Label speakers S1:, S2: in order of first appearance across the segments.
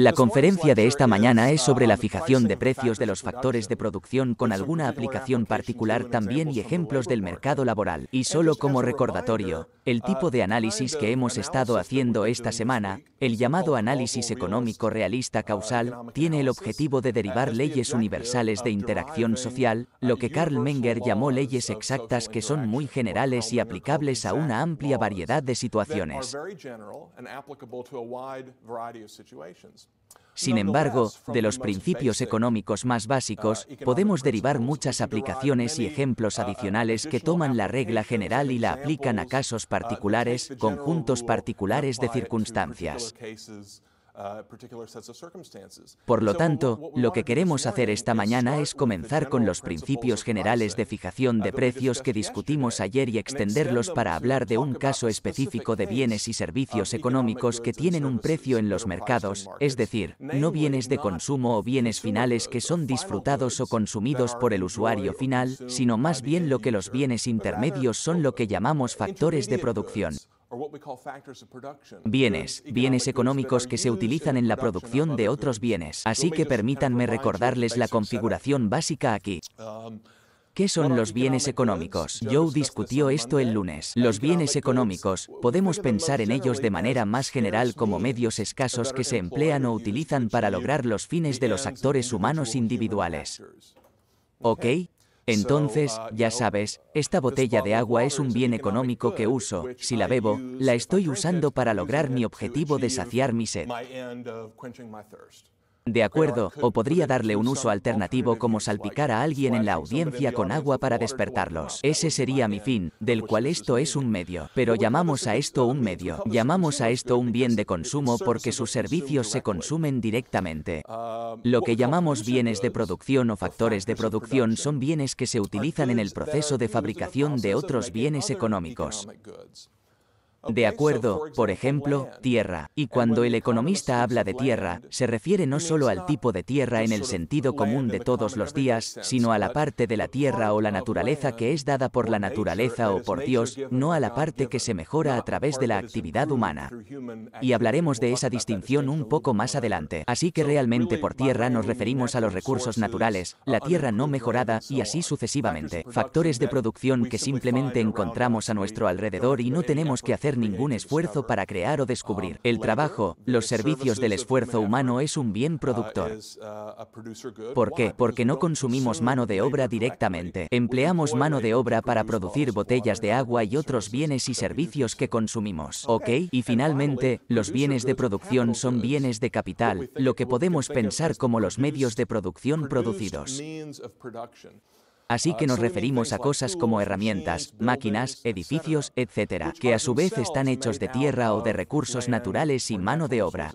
S1: La conferencia de esta mañana es sobre la fijación de precios de los factores de producción con alguna aplicación particular también y ejemplos del mercado laboral. Y solo como recordatorio, el tipo de análisis que hemos estado haciendo esta semana, el llamado análisis económico realista causal, tiene el objetivo de derivar leyes universales de interacción social, lo que Karl Menger llamó leyes exactas que son muy generales y aplicables a una amplia variedad de situaciones.
S2: Sin embargo, de los principios económicos
S1: más uh, básicos, podemos derivar muchas aplicaciones y ejemplos uh, adicionales que toman la regla general y la aplican a uh, casos particulares, conjuntos particulares de circunstancias.
S2: Uh, por lo tanto,
S1: lo que queremos hacer esta mañana es comenzar con los principios generales de fijación de uh, precios que discutimos ayer y extenderlos para hablar de un caso específico de bienes y uh, servicios económicos que tienen un precio en los mercados, es decir, no bienes de consumo o bienes finales que son disfrutados o consumidos por el usuario final, sino más bien lo que los bienes intermedios son lo que llamamos factores de producción.
S2: Bienes, bienes económicos que se utilizan en la producción de
S1: otros bienes. Así que permítanme recordarles la configuración básica aquí. Um, ¿Qué son los bienes económicos? Joe discutió esto el lunes. Los bienes económicos, podemos pensar en ellos de manera más general como medios escasos que se emplean o utilizan para lograr los fines de los actores humanos individuales. ¿Ok? Entonces, uh, ya sabes, esta botella de agua es un bien económico que uso. Si la bebo, la estoy usando para lograr mi objetivo de saciar mi sed. De acuerdo, o podría darle un uso alternativo como salpicar a alguien en la audiencia con agua para despertarlos. Ese sería mi fin, del pues cual esto es un medio. Pero llamamos a esto un medio. Llamamos a esto un bien de consumo porque sus servicios se consumen directamente. Ah, lo que llamamos bienes de producción o factores de producción son bienes que se utilizan en el proceso de fabricación de otros bienes económicos. De acuerdo, por ejemplo, tierra. Y cuando el economista habla de tierra, se refiere no solo al uh, tipo de tierra en el sentido común de todos los días, sino a la parte de la tierra o la naturaleza que es dada por la naturaleza o por Dios, no a la parte que se mejora a través de la actividad humana. Y hablaremos de esa distinción un poco más uh, adelante. Así que realmente por tierra nos referimos a los recursos naturales, la uh, tierra no mejorada y así sucesivamente. Factores de producción que simplemente encontramos a nuestro alrededor y no tenemos que hacer ningún esfuerzo para crear o descubrir. Um, El trabajo, los servicios del esfuerzo humano es un bien uh, productor.
S2: Uh, ¿Por
S1: qué? Porque no consumimos mano de obra directamente. Empleamos mano de obra para producir botellas de agua y otros bienes y servicios que consumimos. ¿Ok? Y finalmente, los bienes de producción son bienes de capital, lo que podemos pensar como los medios de producción producidos. Así que nos referimos a cosas como herramientas, máquinas, edificios, etc., que a su vez están hechos de tierra o de recursos naturales y mano de obra.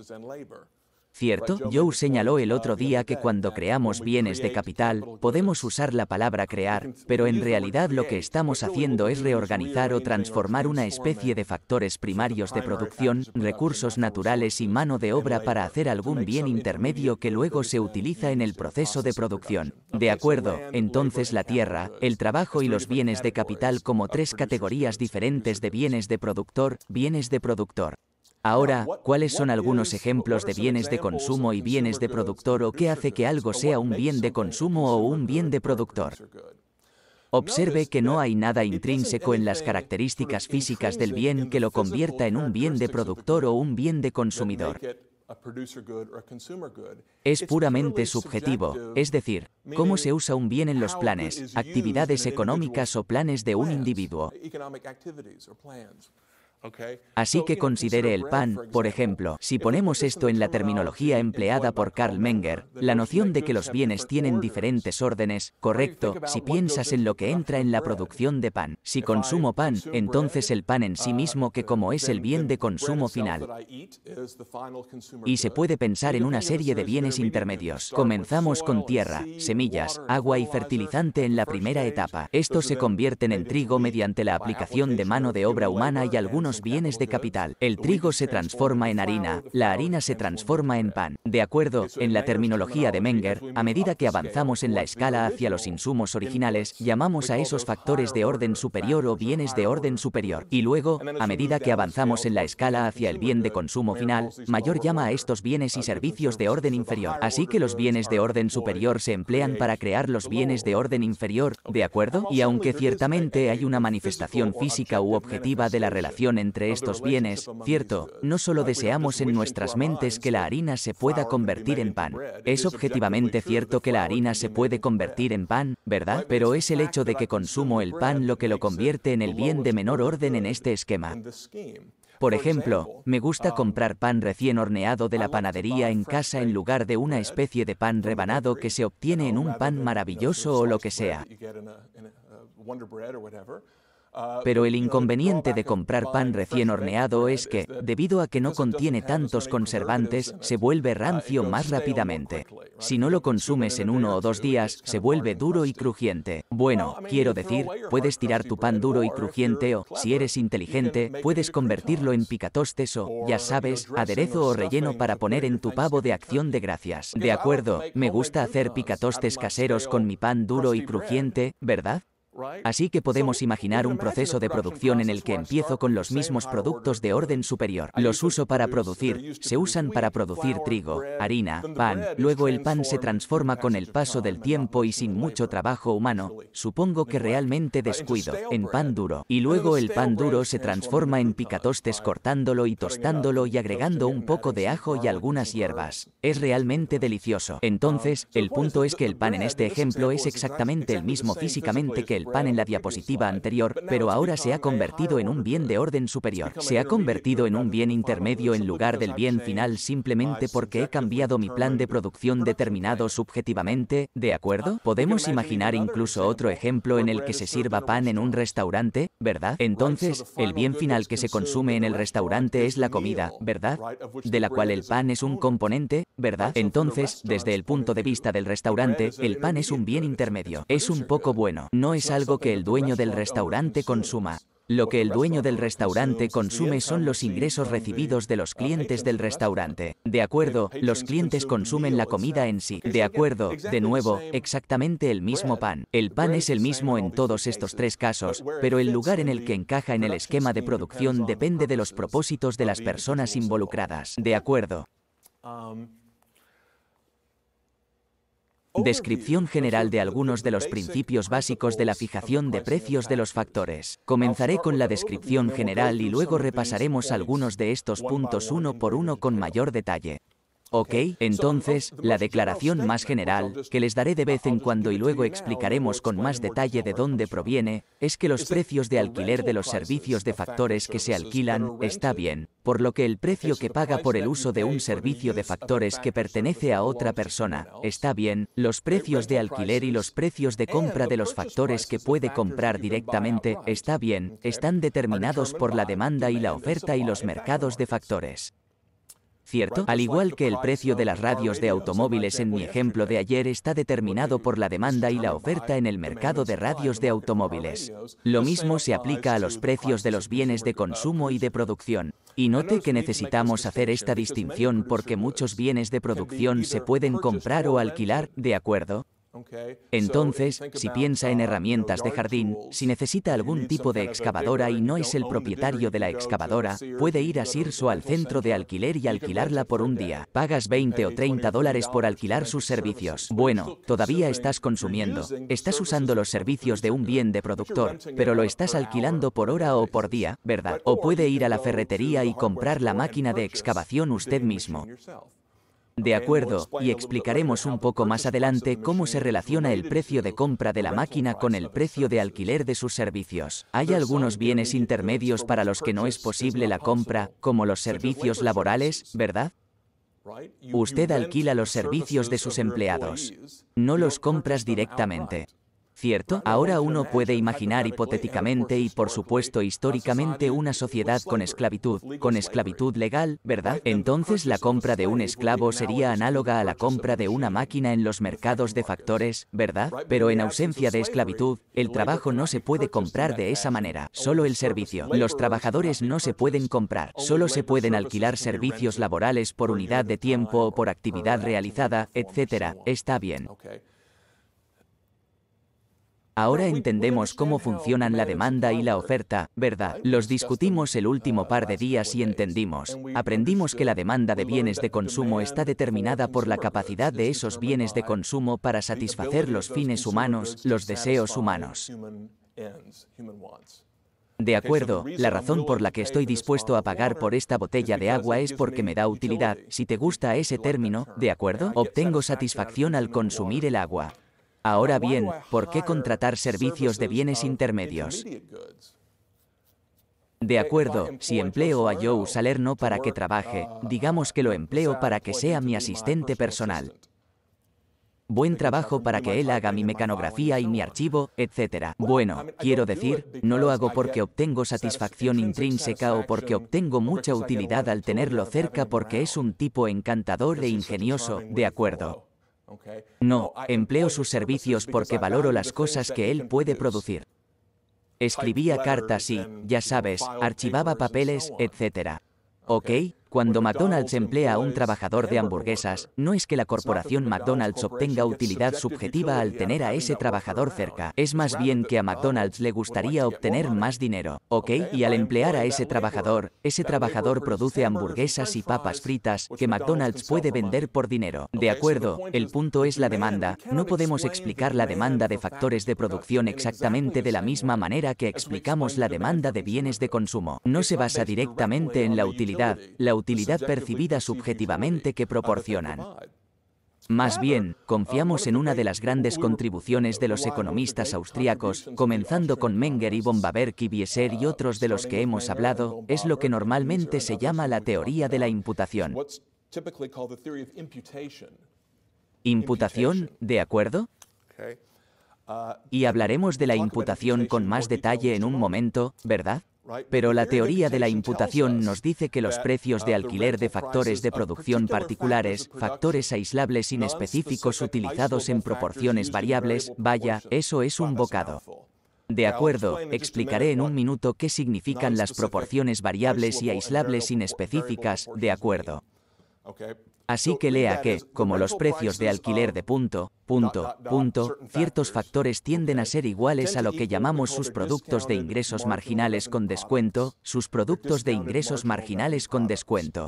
S1: ¿Cierto? Joe señaló el otro día que cuando creamos bienes de capital, podemos usar la palabra crear, pero en realidad lo que estamos haciendo es reorganizar o transformar una especie de factores primarios de producción, recursos naturales y mano de obra para hacer algún bien intermedio que luego se utiliza en el proceso de producción. De acuerdo, entonces la tierra, el trabajo y los bienes de capital como tres categorías diferentes de bienes de productor, bienes de productor. Ahora, ¿cuáles son algunos ejemplos de bienes de consumo y bienes de productor o qué hace que algo sea un bien de consumo o un bien de productor? Observe que no hay nada intrínseco en las características físicas del bien que lo convierta en un bien de productor o un bien de consumidor. Es puramente subjetivo, es decir, cómo se usa un bien en los planes, actividades económicas o planes de un individuo. Así que considere el pan, por ejemplo, si ponemos esto en la terminología empleada por Karl Menger, la noción de que los bienes tienen diferentes órdenes, correcto, si piensas en lo que entra en la producción de pan, si consumo pan, entonces el pan en sí uh, mismo que como es el bien de consumo final. Y se puede pensar en una serie de bienes intermedios. Comenzamos con tierra, semillas, agua y fertilizante en la primera etapa. Estos se convierten en trigo mediante la aplicación de mano de obra humana y algunos bienes de capital. El trigo se transforma en harina, la harina se transforma en pan. De acuerdo, en la terminología de Menger, a medida que avanzamos en la escala hacia los insumos originales, llamamos a esos factores de orden superior o bienes de orden superior. Y luego, a medida que avanzamos en la escala hacia el bien de consumo final, Mayor llama a estos bienes y servicios de orden inferior. Así que los bienes de orden superior se emplean para crear los bienes de orden inferior, ¿de acuerdo? Y aunque ciertamente hay una manifestación física u objetiva de las relaciones, entre estos bienes, cierto, eh, no solo deseamos en nuestras mentes que la harina se pueda convertir en pan. Es objetivamente cierto que la harina se puede convertir en pan, ¿verdad? Pero es el hecho de que consumo el pan lo que lo convierte en el bien de menor orden en este esquema. Por ejemplo, me gusta um, comprar pan recién horneado de la panadería en casa en lugar de una especie de pan rebanado que se obtiene en un pan maravilloso o lo que sea. Pero el inconveniente de comprar pan recién horneado es que, debido a que no contiene tantos conservantes, se vuelve rancio más rápidamente. Si no lo consumes en uno o dos días, se vuelve duro y crujiente. Bueno, quiero decir, puedes tirar tu pan duro y crujiente o, si eres inteligente, puedes convertirlo en picatostes o, ya sabes, aderezo o relleno para poner en tu pavo de acción de gracias. De acuerdo, me gusta hacer picatostes caseros con mi pan duro y crujiente, ¿verdad? Así que podemos imaginar un proceso de producción en el que empiezo con los mismos productos de orden superior. Los uso para producir, se usan para producir trigo, harina, pan, luego el pan se transforma con el paso del tiempo y sin mucho trabajo humano, supongo que realmente descuido, en pan duro. Y luego el pan duro se transforma en picatostes cortándolo y tostándolo y agregando un poco de ajo y algunas hierbas. Es realmente um, delicioso. Entonces, el punto es que el pan en este ejemplo es exactamente el mismo físicamente que el pan en la diapositiva anterior, pero ahora se ha convertido en un bien de orden superior. Se ha convertido en un bien intermedio en lugar del bien final simplemente porque he cambiado mi plan de producción determinado subjetivamente, ¿de acuerdo? Podemos imaginar incluso otro ejemplo en el que se sirva pan en un restaurante, ¿verdad? Entonces, el bien final que se consume en el restaurante es la comida, ¿verdad? De la cual el pan es un componente, ¿verdad? Entonces, desde el punto de vista del restaurante, el pan es un bien intermedio. Es un poco bueno, no es algo que el dueño del restaurante consuma. Lo que el dueño del restaurante consume son los ingresos recibidos de los clientes del restaurante. De acuerdo, los clientes consumen la comida en sí. De acuerdo, de nuevo, exactamente el mismo pan. El pan es el mismo en todos estos tres casos, pero el lugar en el que encaja en el esquema de producción depende de los propósitos de las personas involucradas. De acuerdo. Um, Oh, descripción general de algunos de los principios básicos de la fijación de precios de los factores. Comenzaré con la descripción general y luego repasaremos algunos de estos puntos uno por uno con mayor detalle. ¿Ok? Entonces, la declaración más general, que les daré de vez en cuando y luego explicaremos con más detalle de dónde proviene, es que los precios de alquiler de los servicios de factores que se alquilan, está bien, por lo que el precio que paga por el uso de un servicio de factores que pertenece a otra persona, está bien, los precios de alquiler y los precios de compra de los factores que puede comprar directamente, está bien, están determinados por la demanda y la oferta y los mercados de factores. ¿cierto? Al igual que el precio de las radios de automóviles en este mi ejemplo de ayer está determinado por la demanda y la oferta en el mercado de radios de automóviles. Lo mismo se aplica a los precios de los bienes de consumo y de producción. Y note que necesitamos hacer esta distinción porque muchos bienes de producción se pueden comprar o alquilar, ¿de acuerdo? Entonces, si piensa en uh, herramientas de jardín, si necesita algún tipo de excavadora y no es el propietario de la excavadora, puede ir a Sirso al centro de alquiler y alquilarla por un día. Pagas 20 o 30 dólares por alquilar sus servicios. Bueno, todavía estás consumiendo. Estás usando los servicios de un bien de productor, pero lo estás alquilando por hora o por día, ¿verdad? O puede ir a la ferretería y comprar la máquina de excavación usted mismo. De acuerdo, y explicaremos un poco más adelante cómo se relaciona el precio de compra de la máquina con el precio de alquiler de sus servicios. Hay algunos bienes intermedios para los que no es posible la compra, como los servicios laborales, ¿verdad?
S2: Usted alquila los
S1: servicios de sus empleados. No los compras directamente. ¿Cierto? Ahora uno puede imaginar hipotéticamente y por supuesto históricamente una sociedad con esclavitud, con esclavitud legal, ¿verdad? Este Entonces la compra de un esclavo sería análoga a la compra de una máquina en los este mercados de factores, ¿verdad? Pero en ausencia de esclavitud, el trabajo no se puede comprar de esa manera, solo el servicio. Los trabajadores no se pueden comprar, solo se pueden alquilar servicios laborales por unidad de tiempo o por actividad realizada, etc. Está bien. Ahora entendemos cómo funcionan la demanda y la oferta, ¿verdad? Los discutimos el último par de días y entendimos. Aprendimos que la demanda de bienes de consumo está determinada por la capacidad de esos bienes de consumo para satisfacer los fines humanos, los deseos humanos. De acuerdo, la razón por la que estoy dispuesto a pagar por esta botella de agua es porque me da utilidad, si te gusta ese término, ¿de acuerdo? Obtengo satisfacción al consumir el agua. Ahora bien, ¿por qué contratar servicios de bienes intermedios? De acuerdo, si empleo a Joe Salerno para que trabaje, digamos que lo empleo para que sea mi asistente personal. Buen trabajo para que él haga mi mecanografía y mi archivo, etc. Bueno, quiero decir, no lo hago porque obtengo satisfacción intrínseca o porque obtengo mucha utilidad al tenerlo cerca porque es un tipo encantador e ingenioso, de acuerdo. No, empleo sus servicios porque valoro las cosas que él puede producir. Escribía cartas y, ya sabes, archivaba papeles, etc. ¿Ok? Cuando McDonald's emplea a un trabajador de hamburguesas, no es que la corporación McDonald's obtenga utilidad subjetiva al tener a ese trabajador cerca, es más bien que a McDonald's le gustaría obtener más dinero, ¿ok? Y al emplear a ese trabajador, ese trabajador produce hamburguesas y papas fritas que McDonald's puede vender por dinero. De acuerdo, el punto es la demanda, no podemos explicar la demanda de factores de producción exactamente de la misma manera que explicamos la demanda de bienes de consumo. No se basa directamente en la utilidad, la utilidad utilidad percibida subjetivamente que proporcionan. Más bien, confiamos en una de las grandes contribuciones de los economistas austríacos, comenzando con Menger y Bombaber y Bieser y otros de los que hemos hablado, es lo que normalmente se llama la teoría de la imputación. Imputación, ¿de acuerdo? Y hablaremos de la imputación con más detalle en un momento, ¿verdad? Pero la teoría de la imputación nos dice que los precios uh, de alquiler de factores de producción particulares, factores aislables inespecíficos utilizados en proporciones variables, vaya, eso es un bocado. De acuerdo, explicaré en un minuto qué significan las proporciones variables y aislables inespecíficas, de acuerdo. Así que lea que, como los precios de alquiler de punto, punto, punto, ciertos factores tienden a ser iguales a lo que llamamos sus productos de ingresos marginales con descuento, sus productos de ingresos marginales con descuento.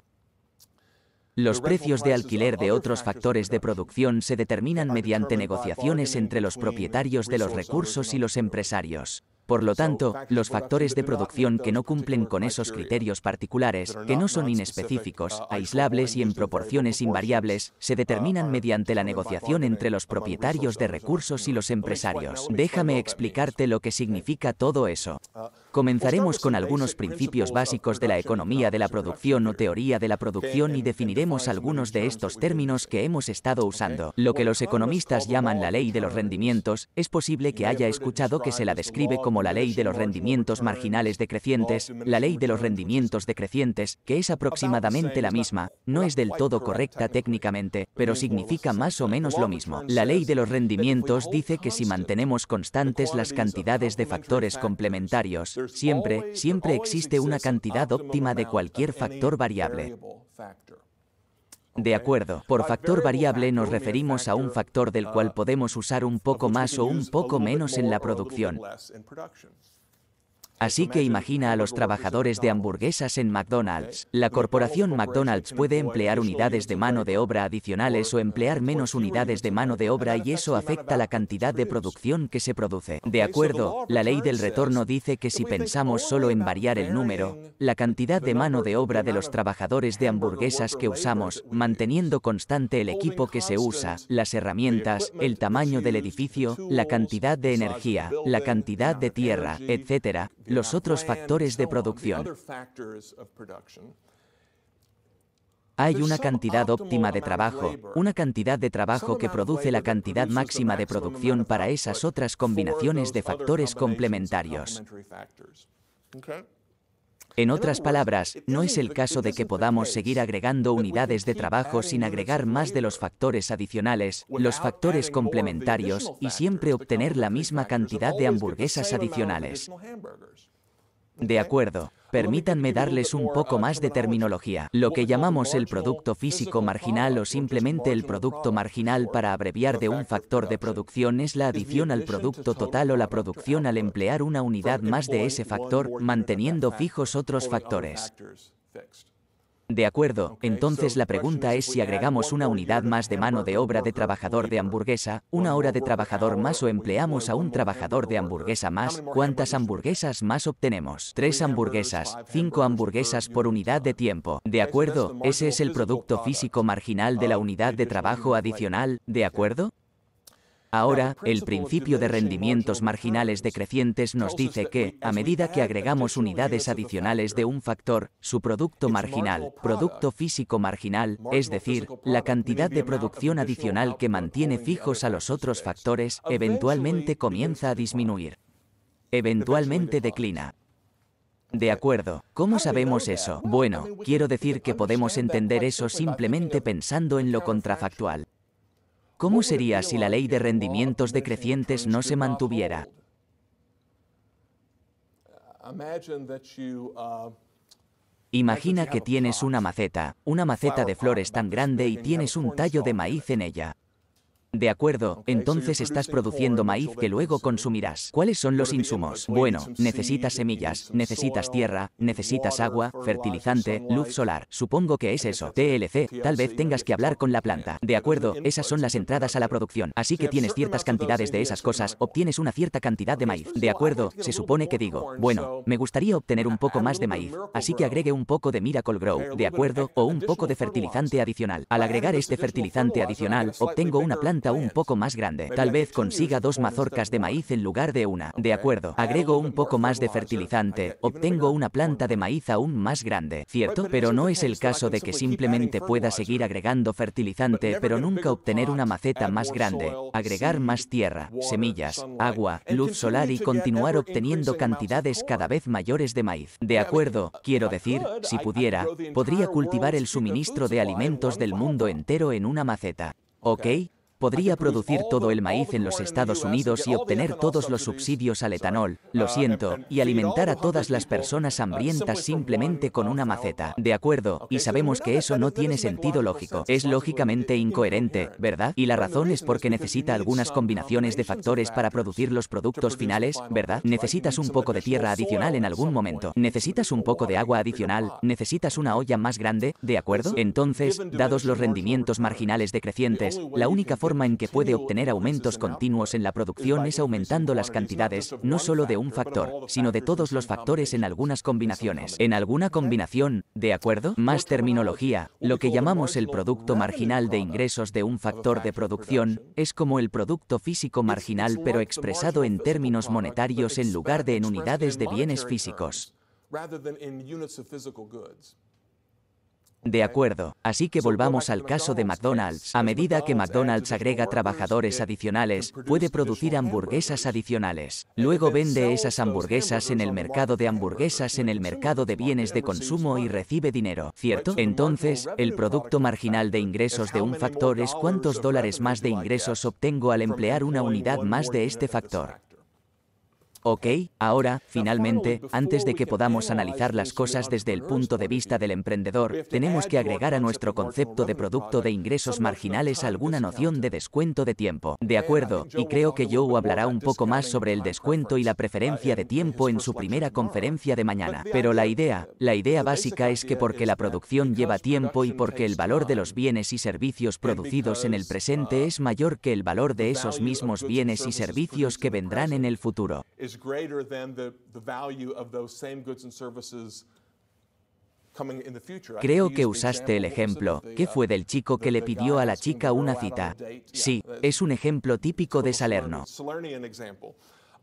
S1: Los precios de alquiler de otros factores de producción se determinan mediante negociaciones entre los propietarios de los recursos y los empresarios. Por lo tanto, los factores de producción que no cumplen con esos criterios particulares, que no son inespecíficos, uh, aislables y en proporciones invariables, se uh, determinan mediante la negociación entre los propietarios de recursos y los empresarios. Déjame explicarte lo que significa todo eso. Uh, Comenzaremos con algunos principios básicos de la economía de la producción o teoría de la producción y definiremos algunos de estos términos que hemos estado usando. Lo que los economistas llaman la ley de los rendimientos, es posible que haya escuchado que se la describe como la ley de los rendimientos marginales decrecientes, la ley de los rendimientos decrecientes, que es aproximadamente la misma, no es del todo correcta técnicamente, pero significa más o menos lo mismo. La ley de los rendimientos dice que si mantenemos constantes las cantidades de factores complementarios, Siempre, siempre existe una cantidad óptima de cualquier factor variable. De acuerdo, por factor variable nos referimos a un factor del cual uh, podemos usar un poco más o un poco menos en la producción. Así que imagina a los trabajadores de hamburguesas en McDonald's. La corporación McDonald's puede emplear unidades de mano de obra adicionales o emplear menos unidades de mano de obra y eso afecta la cantidad de producción que se produce. De acuerdo, la ley del retorno dice que si pensamos solo en variar el número, la cantidad de mano de obra de los trabajadores de hamburguesas que usamos, manteniendo constante el equipo que se usa, las herramientas, el tamaño del edificio, la cantidad de energía, la cantidad de tierra, etc., los otros factores de producción. Hay una cantidad óptima de trabajo, una cantidad de trabajo que produce la cantidad máxima de producción para esas otras combinaciones de factores complementarios. En otras palabras, no es el caso de que podamos seguir agregando unidades de trabajo sin agregar más de los factores adicionales, los factores complementarios y siempre obtener la misma cantidad de hamburguesas adicionales. De acuerdo. Permítanme darles un poco más de terminología. Lo que llamamos el producto físico marginal o simplemente el producto marginal para abreviar de un factor de producción es la adición al producto total o la producción al emplear una unidad más de ese factor, manteniendo fijos otros factores. De acuerdo, entonces la pregunta es si agregamos una unidad más de mano de obra de trabajador de hamburguesa, una hora de trabajador más o empleamos a un trabajador de hamburguesa más, ¿cuántas hamburguesas más obtenemos? Tres hamburguesas, cinco hamburguesas por unidad de tiempo. De acuerdo, ese es el producto físico marginal de la um, unidad de trabajo adicional, ¿de acuerdo? Ahora, el principio de rendimientos marginales decrecientes nos dice que, a medida que agregamos unidades adicionales de un factor, su producto marginal, producto físico marginal, es decir, la cantidad de producción adicional que mantiene fijos a los otros factores, eventualmente comienza a disminuir. Eventualmente declina. De acuerdo, ¿cómo sabemos eso? Bueno, quiero decir que podemos entender eso simplemente pensando en lo contrafactual. ¿Cómo sería si la ley de rendimientos decrecientes no se mantuviera?
S2: Uh,
S1: Imagina que tienes una maceta, una maceta de flores tan grande y tienes un tallo de maíz en ella. De acuerdo, entonces estás produciendo maíz que luego eh, consumirás. ¿Cuáles son los insumos? Bueno, necesitas semillas, necesitas tierra, necesitas agua, fertilizante, luz solar. Supongo que es eso. TLC, tal vez tengas que hablar con la planta. De acuerdo, esas son las entradas a la producción. Así que tienes ciertas cantidades de esas cosas, obtienes una cierta cantidad de maíz. De acuerdo, se supone que digo, bueno, me gustaría obtener un poco más de maíz, así que agregue un poco de Miracle Grow, de acuerdo, o un poco de fertilizante adicional. Al agregar este fertilizante adicional, obtengo una planta un poco más grande. Tal vez consiga dos mazorcas de maíz en lugar de una. De acuerdo. Agrego un poco más de fertilizante. Obtengo una planta de maíz aún más grande. Cierto, pero no es el caso de que simplemente pueda seguir agregando fertilizante, pero nunca obtener una maceta más grande. Agregar más tierra, semillas, agua, luz solar y continuar obteniendo cantidades cada vez mayores de maíz. De acuerdo, quiero decir, si pudiera, podría cultivar el suministro de alimentos del mundo entero en una maceta. ¿Ok? Podría producir todo el maíz en los Estados Unidos y obtener todos los subsidios al etanol, lo siento, y alimentar a todas las personas hambrientas simplemente con una maceta. De acuerdo, y sabemos que eso no tiene sentido lógico. Es lógicamente incoherente, ¿verdad? Y la razón es porque necesita algunas combinaciones de factores para producir los productos finales, ¿verdad? Necesitas un poco de tierra adicional en algún momento. Necesitas un poco de agua adicional, necesitas una olla más grande, ¿de acuerdo? Entonces, dados los rendimientos marginales decrecientes, la única forma forma en que puede obtener pues aumentos continuos en la producción es aumentando las cantidades, no solo de un factor, sino de todos los factores en ¿eh? algunas combinaciones. En alguna ¿Eh? combinación, ¿de acuerdo? Más terminología, lo que llamamos el producto marginal de ingresos de un factor de producción, es como el producto físico marginal pero expresado en términos monetarios en lugar de en unidades de bienes físicos. De acuerdo, así que volvamos al caso de McDonald's. A medida que McDonald's agrega trabajadores adicionales, puede producir hamburguesas adicionales. Luego vende esas hamburguesas en el mercado de hamburguesas en el mercado de bienes de consumo y recibe dinero, ¿cierto? Entonces, el producto marginal de ingresos de un factor es cuántos dólares más de ingresos obtengo al emplear una unidad más de este factor. Ok, ahora, finalmente, antes de que podamos analizar las cosas desde el punto de vista del emprendedor, tenemos que agregar a nuestro concepto de producto de ingresos marginales alguna noción de descuento de tiempo. De acuerdo, y creo que Joe hablará un poco más sobre el descuento y la preferencia de tiempo en su primera conferencia de mañana. Pero la idea, la idea básica es que porque la producción lleva tiempo y porque el valor de los bienes y servicios producidos en el presente uh, es mayor que el valor de esos mismos bienes y servicios que vendrán en el futuro.
S2: Creo que usaste el ejemplo. ¿Qué fue uh, del chico que le pidió a la chica una cita? Sí, uh, es un ejemplo típico de Salerno.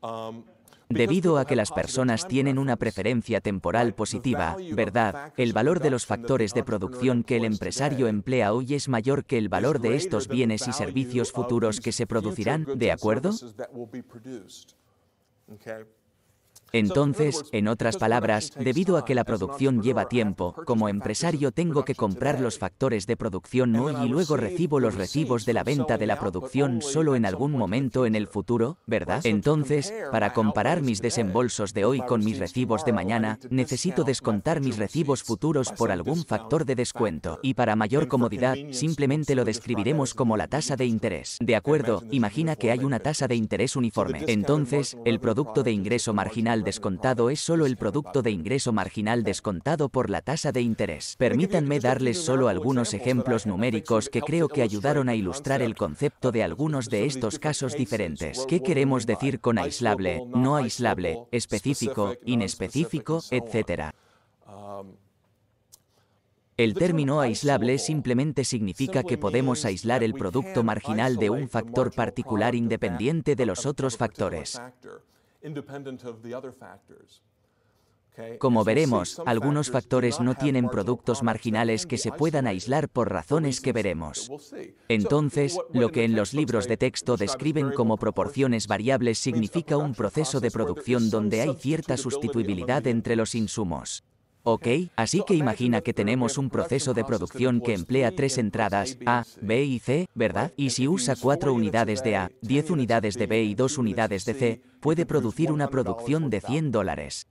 S2: Um, Debido
S1: a que las personas tienen una preferencia temporal positiva, ¿verdad? El valor de los factores de producción que el empresario emplea hoy es mayor que el valor de estos bienes y servicios futuros que se producirán, ¿de acuerdo?
S2: Okay Entonces, en otras palabras, debido a que la producción
S1: lleva tiempo, como empresario tengo que comprar los factores de producción hoy y luego recibo los recibos de la venta de la producción solo en algún momento en el futuro, ¿verdad? Entonces, para comparar mis desembolsos de hoy con mis recibos de mañana, necesito descontar mis recibos futuros por algún factor de descuento. Y para mayor comodidad, simplemente lo describiremos como la tasa de interés. De acuerdo, imagina que hay una tasa de interés uniforme. Entonces, el producto de ingreso marginal descontado es solo el producto de ingreso marginal descontado por la tasa de interés. Permítanme darles solo algunos ejemplos numéricos que creo que ayudaron a ilustrar el concepto de algunos de estos casos diferentes. ¿Qué queremos decir con aislable, no aislable, específico, inespecífico, etcétera? Um, el término aislable simplemente significa que podemos aislar el producto marginal de un factor particular independiente de los otros factores.
S2: Como veremos, algunos factores no tienen
S1: productos marginales que se puedan aislar por razones que veremos.
S2: Entonces,
S1: lo que en los libros de texto describen como proporciones variables significa un proceso de producción donde hay cierta sustituibilidad entre los insumos. ¿Ok? Así que imagina que tenemos un proceso de producción que emplea tres entradas, A, B y C, ¿verdad? Y si usa cuatro unidades de A, diez unidades de B y dos unidades de C, puede producir una producción de 100 dólares.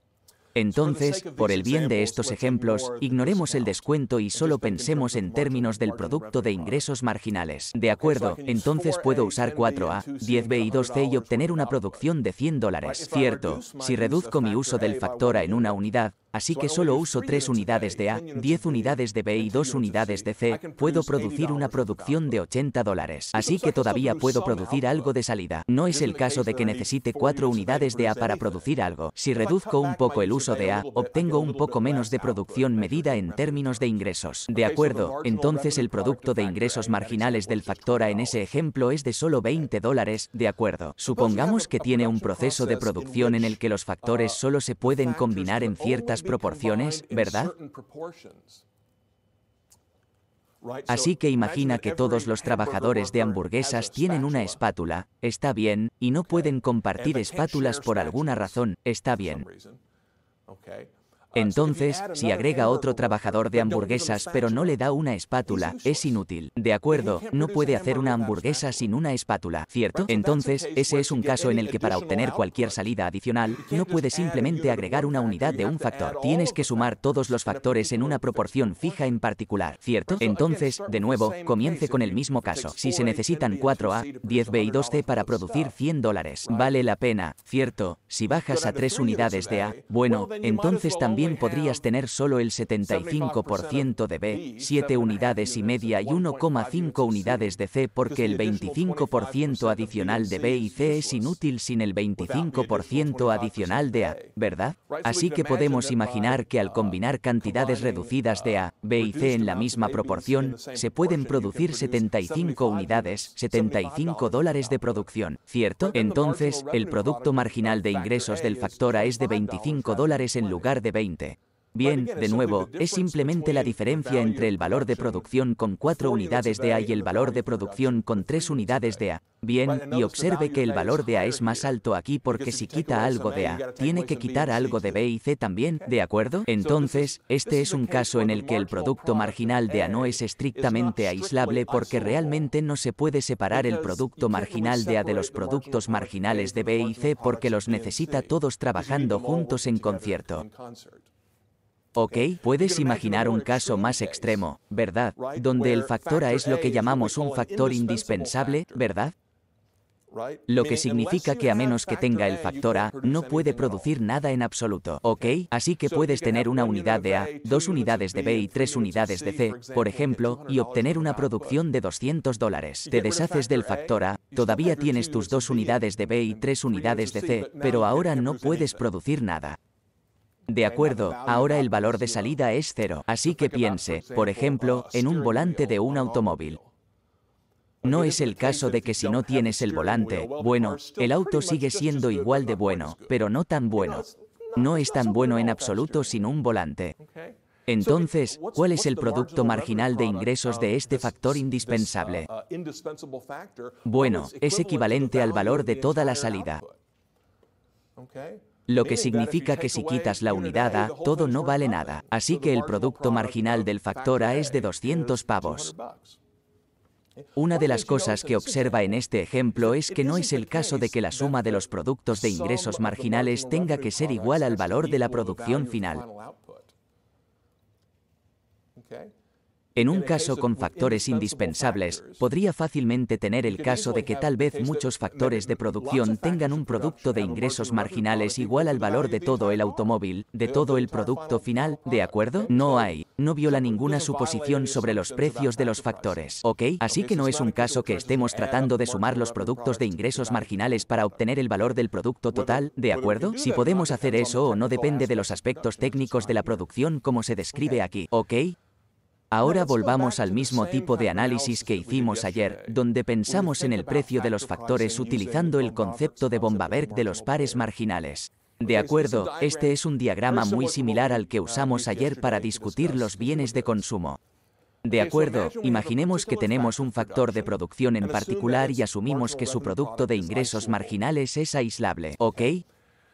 S1: Entonces, por el bien de estos ejemplos, ignoremos el descuento y solo pensemos en términos del producto de ingresos marginales. De acuerdo, entonces puedo usar 4A, 10B y 2C y obtener una producción de 100 dólares. Cierto, si reduzco mi uso del factor A en una unidad, así que solo uso 3 unidades de A, 10 unidades de B y 2 unidades de C, puedo producir una producción de 80 dólares. Así que todavía puedo producir algo de salida. No es el caso de que necesite 4 unidades de A para producir algo. Si reduzco un poco el uso de A, obtengo un poco menos de pues, producción medida en términos de ingresos. De acuerdo, entonces el producto de ingresos marginales del factor A en ese ejemplo es de solo 20 dólares, de acuerdo. Supongamos que tiene un proceso de producción en el que los factores solo se pueden combinar en ciertas proporciones, ¿verdad?
S2: Así que imagina que todos los
S1: trabajadores de hamburguesas tienen una espátula, está bien, y no pueden compartir espátulas por alguna razón, está bien. Entonces, si agrega otro trabajador de hamburguesas pero no le da una espátula, es inútil. De acuerdo, no puede hacer una hamburguesa sin una espátula, ¿cierto? Entonces, ese es un caso en el que para obtener cualquier salida adicional, no puedes simplemente agregar una unidad de un factor. Tienes que sumar todos los factores en una proporción fija en particular, ¿cierto? Entonces, de nuevo, comience con el mismo caso. Si se necesitan 4A, 10B y 2C para producir 100 dólares, vale la pena, ¿cierto? Si bajas a 3 unidades de A, bueno, entonces también podrías tener solo el 75% de B, 7 unidades y media y 1,5 unidades de C porque el 25% adicional de B y C es inútil sin el 25% adicional de A, ¿verdad? Así que podemos imaginar que al combinar cantidades reducidas de A, B y C en la misma proporción, se pueden producir 75 unidades, 75 dólares de producción, ¿cierto? Entonces, el producto marginal de ingresos del factor A es de 25 dólares en lugar de 20 te Bien, de nuevo, es simplemente la diferencia entre el valor de producción con 4 unidades de A y el valor de producción con 3 unidades de A. Bien, y observe que el valor de A es más alto aquí porque si quita algo de A, tiene que quitar algo de B y C también, ¿de acuerdo? Entonces, este es un caso en el que el producto marginal de A no es estrictamente aislable porque realmente no se puede separar el producto marginal de A de los productos marginales de B y C porque los necesita todos trabajando juntos en concierto. Ok, puedes imaginar un caso más extremo, ¿verdad? Donde el factor A es lo que llamamos un factor indispensable, ¿verdad?
S2: Lo que significa
S1: que a menos que tenga el factor A, no puede producir nada en absoluto, ¿ok? Así que puedes tener una unidad de A, dos unidades de B y tres unidades de C, por ejemplo, y obtener una producción de 200 dólares. Te deshaces del factor A, todavía tienes tus dos unidades de B y tres unidades de C, pero ahora no puedes producir nada. De acuerdo, ahora el valor de salida es cero. Así que piense, pues, eh, por ejemplo, en un volante de un automóvil. No es el caso de que si no tienes el volante, bueno, el auto sigue siendo igual de bueno, pero no tan bueno. No es tan bueno en absoluto sin un volante. Entonces, ¿cuál es el producto marginal de ingresos de este factor uh, indispensable? Bueno, es equivalente al valor de toda la salida. Lo que significa que si quitas la unidad A, todo no vale nada. Así que el producto marginal del factor A es de 200 pavos. Una de las cosas que observa en este ejemplo es que no es el caso de que la suma de los productos de ingresos marginales tenga que ser igual al valor de la producción final. En un caso con factores indispensables, podría fácilmente tener el caso de que tal vez este muchos factores de producción tengan un producto de ingresos marginales igual al valor de todo el automóvil, de todo el producto final, ¿de acuerdo? No hay, no viola pues ninguna suposición sobre los precios de los factores, ¿ok? Así que no es un caso que estemos eh, tratando de sumar los productos de ingresos marginales para obtener el valor del producto total, ¿de acuerdo? Si podemos hacer eso o no depende de los aspectos técnicos de la producción como se describe aquí, ¿ok? Ahora volvamos al mismo tipo de análisis que hicimos ayer, donde pensamos en el precio de los factores utilizando el concepto de Bombaberg de los pares marginales. De acuerdo, este es un diagrama muy similar al que uh, usamos ayer para discutir los bienes de consumo. De acuerdo, imaginemos que tenemos un factor de producción en particular y asumimos que su producto de ingresos marginales es aislable, ¿ok?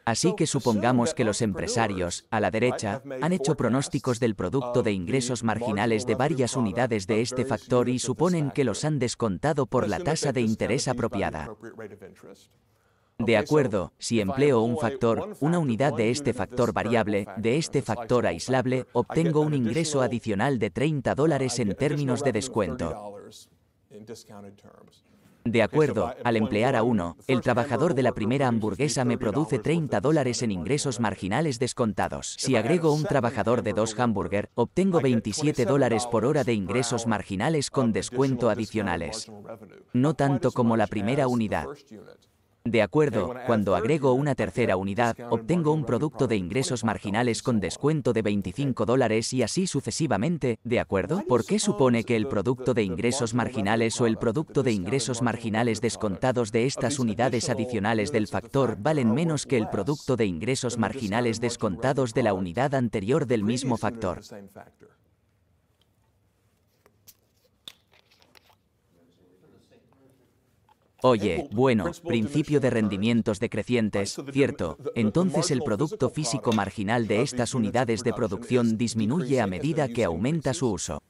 S1: Así que supongamos que los empresarios, a la derecha, han hecho pronósticos del producto de ingresos marginales de varias unidades de este factor y suponen que los han descontado por la tasa de interés apropiada. De acuerdo, si empleo un factor, una unidad de este factor variable, de este factor aislable, obtengo un ingreso adicional de 30 uh, dólares en términos de descuento. De acuerdo, eh, al emplear a uno, el trabajador de la primera hamburguesa me produce 30 dólares en ingresos marginales descontados. Si agrego un trabajador de dos hamburger, obtengo 27 dólares por hora de ingresos marginales con descuento adicionales. No tanto como la primera unidad. De acuerdo, cuando agrego una tercera unidad, obtengo un producto de ingresos marginales con descuento de 25 dólares y así sucesivamente, ¿de acuerdo? ¿Por qué supone que el producto de ingresos marginales o el producto de ingresos marginales descontados de estas unidades adicionales del factor valen menos que el producto de ingresos marginales descontados de la unidad anterior del mismo factor? Oye, bueno, principio de rendimientos decrecientes, cierto, entonces el producto físico marginal de estas unidades de producción este disminuye a medida que aumenta su uso.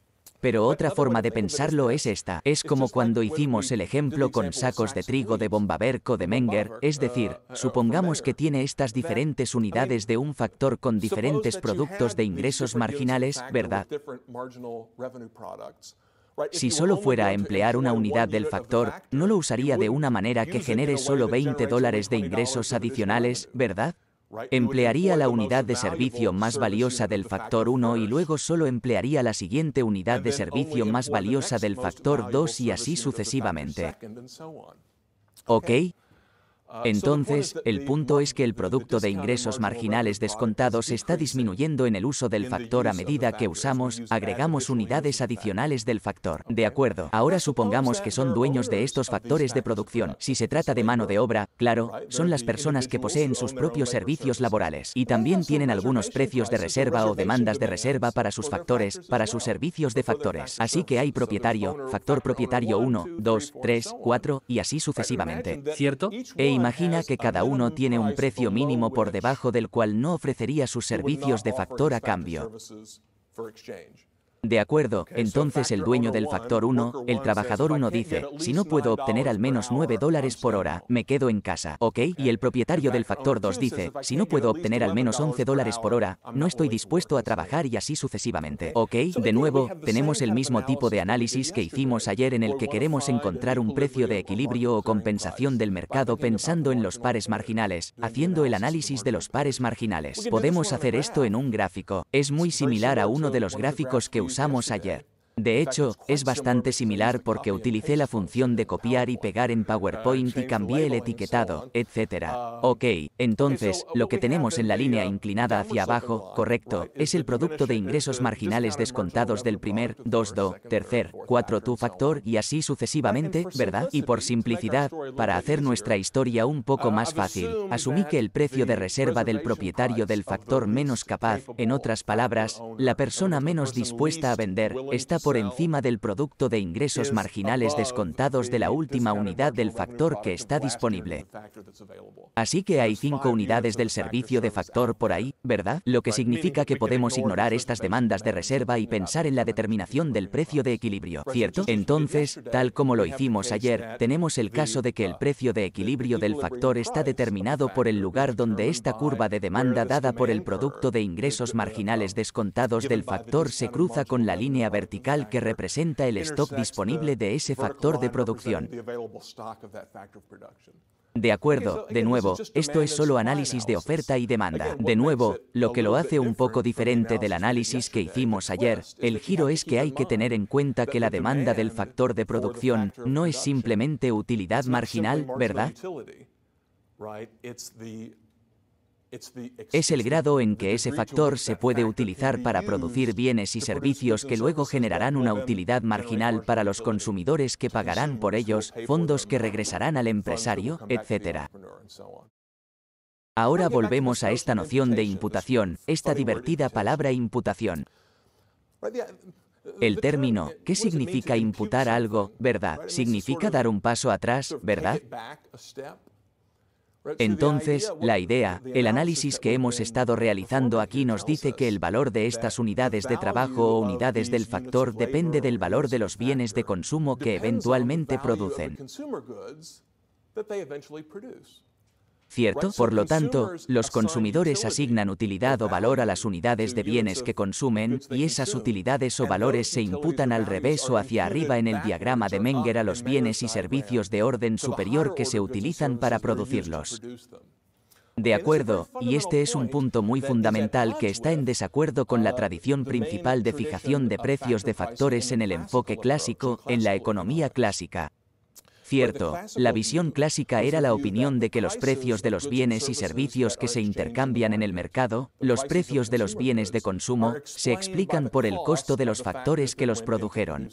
S1: Pero otra forma de pensarlo es esta. Es como cuando hicimos el ejemplo con sacos de trigo de Bombaberco de Menger, es decir, supongamos que tiene estas diferentes unidades de un factor con diferentes productos de ingresos marginales, ¿verdad?
S2: Si solo fuera a emplear una unidad del factor,
S1: no lo usaría de una manera que genere solo 20 dólares de ingresos adicionales, ¿verdad? Emplearía la unidad de servicio más valiosa del factor 1 y luego solo emplearía la siguiente unidad de servicio más valiosa del factor 2 y así sucesivamente. ¿Ok?
S2: Ah, Entonces,
S1: el punto es que el producto de ingresos marginales descontados está disminuyendo en el uso del factor a medida que usamos, agregamos unidades adicionales del factor. De acuerdo, ahora supongamos que son dueños de estos factores de producción. Si se trata de mano de obra, claro, son las personas que poseen sus propios servicios laborales y también tienen algunos precios de reserva o demandas de reserva para sus factores, para sus servicios de factores. Así que hay propietario, factor propietario 1, 2, 3, 4 y así sucesivamente. ¿Cierto? Imagina que cada uno tiene un precio mínimo por debajo del cual no ofrecería sus servicios de factor a cambio. De acuerdo, entonces el dueño del factor 1, el trabajador 1 dice, si no puedo obtener al menos 9 dólares por hora, me quedo en casa, ¿ok? Y el propietario del factor 2 dice, si no puedo obtener al menos 11 dólares por hora, no estoy dispuesto a trabajar y así sucesivamente, ¿ok? De nuevo, tenemos el mismo tipo de análisis que hicimos ayer en el que queremos encontrar un precio de equilibrio o compensación del mercado pensando en los pares marginales, haciendo el análisis de los pares marginales. Podemos hacer esto en un gráfico. Es muy similar a uno de los gráficos que usamos ayer. De hecho, es bastante similar porque utilicé la función de copiar y pegar en PowerPoint uh, y cambié el etiquetado, etc. Um, ok, entonces, uh, lo que tenemos en la línea um, inclinada hacia abajo, correcto, es el producto de ingresos marginales descontados del primer, 2 do, tercer, 4 tu factor y así sucesivamente, ¿verdad? Y por simplicidad, para hacer nuestra historia un poco uh, más fácil, asumí que el precio de reserva del propietario del factor menos capaz, en otras palabras, la persona menos dispuesta a vender, está por por encima del producto de ingresos marginales descontados de la última unidad del factor que está disponible. Así que hay cinco unidades del servicio de factor por ahí, ¿verdad? Lo que significa que podemos ignorar estas demandas de reserva y pensar en la determinación del precio de equilibrio, ¿cierto? Entonces, tal como lo hicimos ayer, tenemos el caso de que el uh, precio de equilibrio del factor está determinado por el lugar donde esta curva de demanda dada por el producto de ingresos marginales descontados del factor se cruza con la línea vertical que representa el stock disponible de ese factor de producción. De acuerdo, de nuevo, esto es solo análisis de oferta y demanda. De nuevo, lo que lo hace un poco diferente del análisis que hicimos ayer, el giro es que hay que tener en cuenta que la demanda del factor de producción no es simplemente utilidad marginal, ¿verdad?
S2: es el grado en que ese factor se puede utilizar para producir
S1: bienes y servicios que luego generarán una utilidad marginal para los consumidores que pagarán por ellos, fondos que regresarán al empresario, etc. Ahora volvemos a esta noción de imputación, esta divertida palabra imputación.
S2: El término,
S1: ¿qué significa imputar algo, verdad? Significa dar un paso atrás, ¿verdad?
S2: Entonces, la idea,
S1: el análisis que hemos estado realizando aquí nos dice que el valor de estas unidades de trabajo o unidades del factor depende del valor de los bienes de consumo que eventualmente producen. ¿cierto? Por lo tanto, los consumidores asignan utilidad o valor a las unidades de bienes que consumen, y esas utilidades o valores se imputan al revés o hacia arriba en el diagrama de Menger a los bienes y servicios de orden superior que se utilizan para producirlos. De acuerdo, y este es un punto muy fundamental que está en desacuerdo con la tradición principal de fijación de precios de factores en el enfoque clásico, en la economía clásica. Cierto, la visión clásica era la opinión de que los precios de los bienes y servicios que se intercambian en el mercado, los precios de los bienes de consumo, se explican por el costo de los factores que los produjeron.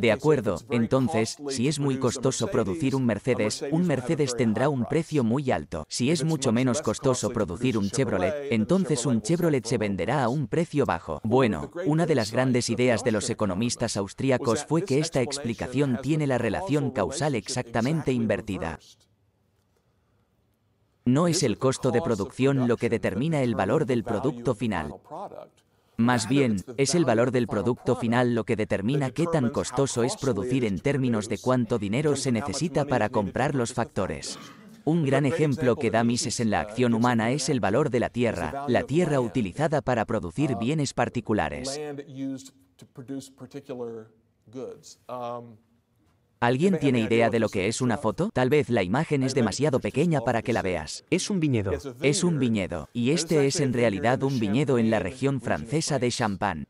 S1: De acuerdo, entonces, si es muy costoso producir un Mercedes, un Mercedes tendrá un precio muy alto. Si es mucho menos costoso producir un Chevrolet, entonces un Chevrolet se venderá a un precio bajo. Bueno, una de las grandes ideas de los economistas austríacos fue que esta explicación tiene la relación causal exactamente invertida. No es el costo de producción lo que determina el valor del producto final. Más bien, es el valor del producto final lo que determina qué tan costoso es producir en términos de cuánto dinero se necesita para comprar los factores. Un gran ejemplo que da Mises en la uh, acción humana es el valor de la tierra, la tierra utilizada para producir uh, bienes particulares. ¿Alguien tiene idea de lo que es una foto? Tal vez la imagen es demasiado pequeña para que la veas. Es un viñedo. Es un viñedo. Y este es en realidad un viñedo en la región francesa de Champagne.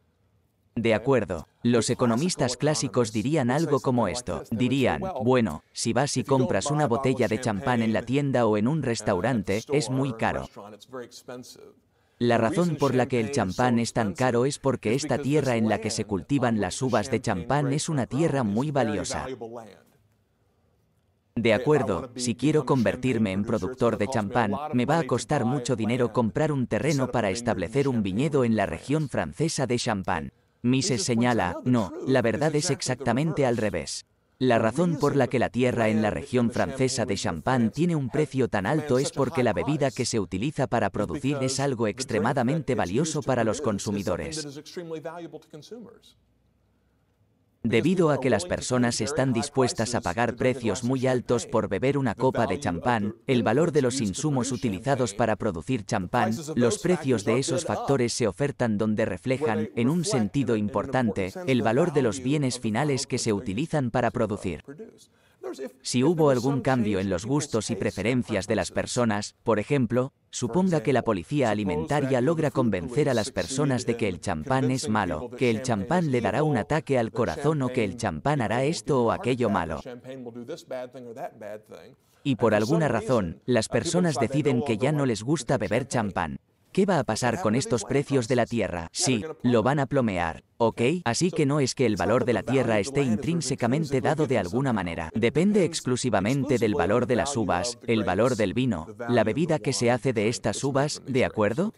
S1: De acuerdo. Pues, Los economistas clásicos dirían pues, algo como esto. Dirían, pues, bueno, si vas y compras una botella de champán en la tienda o en un restaurante, es muy caro. La razón por la que el champán es tan caro es porque esta tierra en la que se cultivan las uvas de champán es una tierra muy valiosa. De acuerdo, si quiero convertirme en productor de champán, me va a costar mucho dinero comprar un terreno para establecer un viñedo en la región francesa de Champán. Mises señala, no, la verdad es exactamente al revés. La razón por la que la tierra en la región francesa de Champagne tiene un precio tan alto es porque la bebida que se utiliza para producir es algo extremadamente valioso para los consumidores. Debido a que las personas están dispuestas a pagar precios muy altos por beber una copa de champán, el valor de los insumos utilizados para producir champán, los precios de esos factores se ofertan donde reflejan, en un sentido importante, el valor de los bienes finales que se utilizan para producir. Si hubo algún cambio en los gustos y preferencias de las personas, por ejemplo, suponga que la policía alimentaria logra convencer a las personas de que el champán es malo, que el champán le dará un ataque al corazón o que el champán hará esto o aquello malo. Y por alguna razón, las personas deciden que ya no les gusta beber champán. ¿Qué va a pasar con estos precios de la tierra? Sí, lo van a plomear, ¿ok? Así que no es que el valor de la tierra esté intrínsecamente dado de alguna manera. Depende exclusivamente del valor de las uvas, el valor del vino, la bebida que se hace de estas uvas, ¿de acuerdo?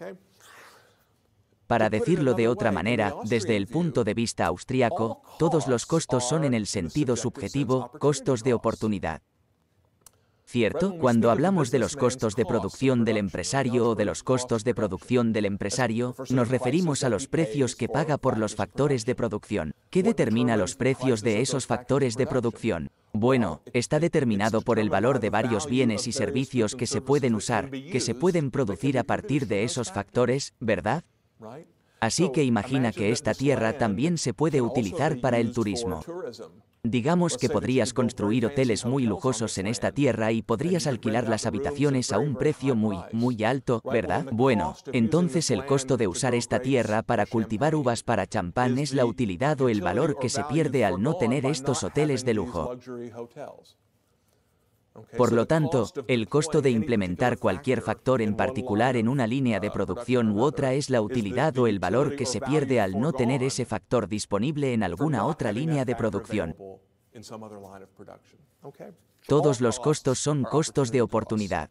S1: Para decirlo de otra manera, desde el punto de vista austriaco, oh, todos los costos son en el sentido subjetivo, costos de oportunidad. ¿Cierto? Cuando hablamos de los costos de producción del empresario o de los costos de producción del empresario, nos referimos a los precios que paga por los factores de producción. ¿Qué determina los precios de esos factores de producción? Bueno, está determinado por el valor de varios bienes y servicios que se pueden usar, que se pueden producir a partir de esos factores, ¿verdad? Así que imagina que esta tierra también se puede utilizar para el turismo. Digamos que pues, eh, podrías construir hoteles muy lujosos en eh, esta tierra y podrías alquilar las habitaciones a un precio muy, muy alto, ¿verdad? Bueno, entonces el costo de usar esta tierra para cultivar uvas para champán es la utilidad o el valor que se pierde al no tener estos hoteles de lujo.
S2: Por lo tanto,
S1: el costo de implementar cualquier factor en particular en una línea de uh, producción u otra es la utilidad o el valor que se pierde al no tener ese factor disponible en alguna otra línea de producción. Todos los costos son costos de oportunidad.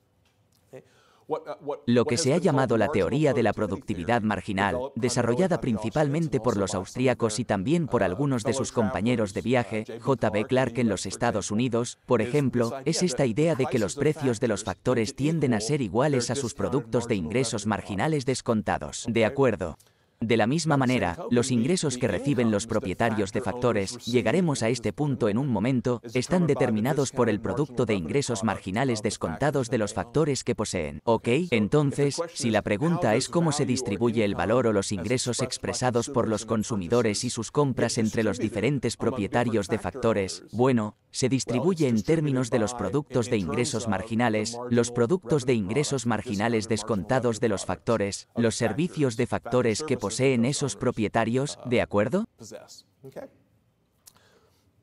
S2: Uh, Lo que se
S1: ha llamado la teoría de la productividad marginal, desarrollada principalmente por los austríacos y también por uh, algunos de sus compañeros de viaje, J.B. Clark en los uh, Estados Unidos, por ejemplo, es esta idea de que los precios de los factores tienden a ser iguales a sus productos de ingresos marginales descontados. De acuerdo. De la misma manera, los ingresos que reciben los propietarios de factores, llegaremos a este punto en un momento, están determinados por el producto de ingresos marginales descontados de los factores que poseen. ¿Ok? Entonces, si la pregunta es cómo se distribuye el valor o los ingresos expresados por los consumidores y sus compras entre los diferentes propietarios de factores, bueno, se distribuye en términos de los productos de ingresos marginales, los productos de ingresos marginales descontados de los factores, los servicios de factores que poseen poseen esos propietarios, ¿de acuerdo?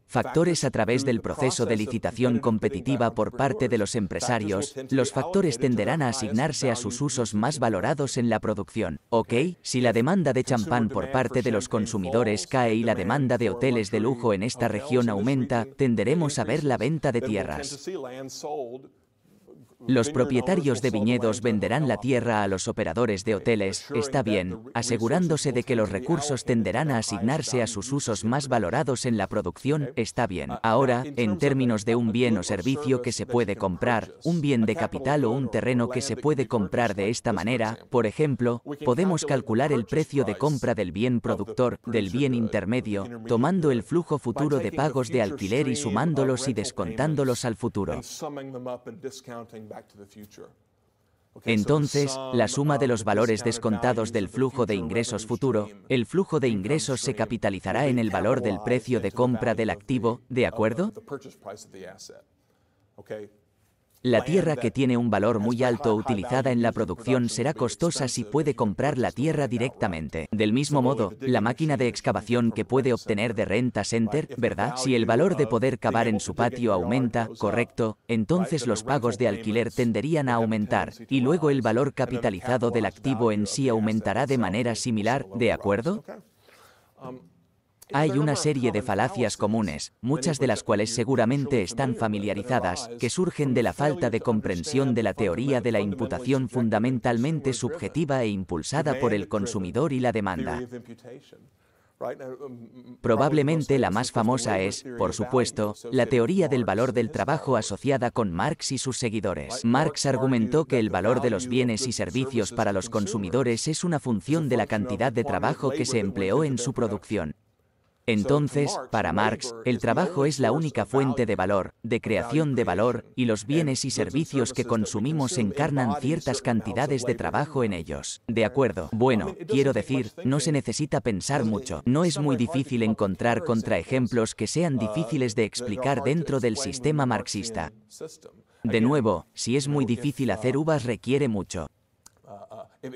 S1: Factores a través del proceso de licitación competitiva por parte de los empresarios, los factores tenderán a asignarse a sus usos más valorados en la producción. ¿Ok? Si la demanda de champán por parte de los consumidores cae y la demanda de hoteles de lujo en esta región aumenta, tenderemos a ver la venta de tierras. Los propietarios de viñedos venderán la tierra a los operadores de hoteles, está bien, asegurándose de que los recursos tenderán a asignarse a sus usos más valorados en la producción, está bien. Ahora, en términos de un bien o servicio que se puede comprar, un bien de capital o un terreno que se puede comprar de esta manera, por ejemplo, podemos calcular el precio de compra del bien productor, del bien intermedio, tomando el flujo futuro de pagos de alquiler y sumándolos y descontándolos al futuro. Entonces, la suma de los valores descontados del flujo de ingresos futuro, el flujo de ingresos se capitalizará en el valor del precio de compra del activo, ¿de acuerdo? La tierra que tiene un valor muy alto utilizada en la producción será costosa si puede comprar la tierra directamente. Del mismo modo, la máquina de excavación que puede obtener de renta center, ¿verdad? Si el valor de poder cavar en su patio aumenta, correcto, entonces los pagos de alquiler tenderían a aumentar, y luego el valor capitalizado del activo en sí aumentará de manera similar, ¿de acuerdo? Hay una serie de falacias comunes, muchas de las cuales seguramente están familiarizadas, que surgen de la falta de comprensión de la teoría de la imputación fundamentalmente subjetiva e impulsada por el consumidor y la demanda.
S2: Um,
S1: Probablemente la más famosa es, por supuesto, la teoría del valor del trabajo asociada con Marx y sus seguidores. Marx argumentó que el valor de los bienes y servicios para los consumidores es una función de la cantidad de trabajo que se empleó en su producción, entonces, para Marx, el trabajo es la única fuente de valor, de creación de valor, y los bienes y servicios que consumimos encarnan ciertas cantidades de trabajo en ellos. De acuerdo. Bueno, quiero decir, no se necesita pensar mucho. No es muy difícil encontrar contraejemplos que sean uh, difíciles de explicar dentro del sistema marxista. De nuevo, si es muy difícil hacer uh, uvas requiere mucho.
S2: Uh,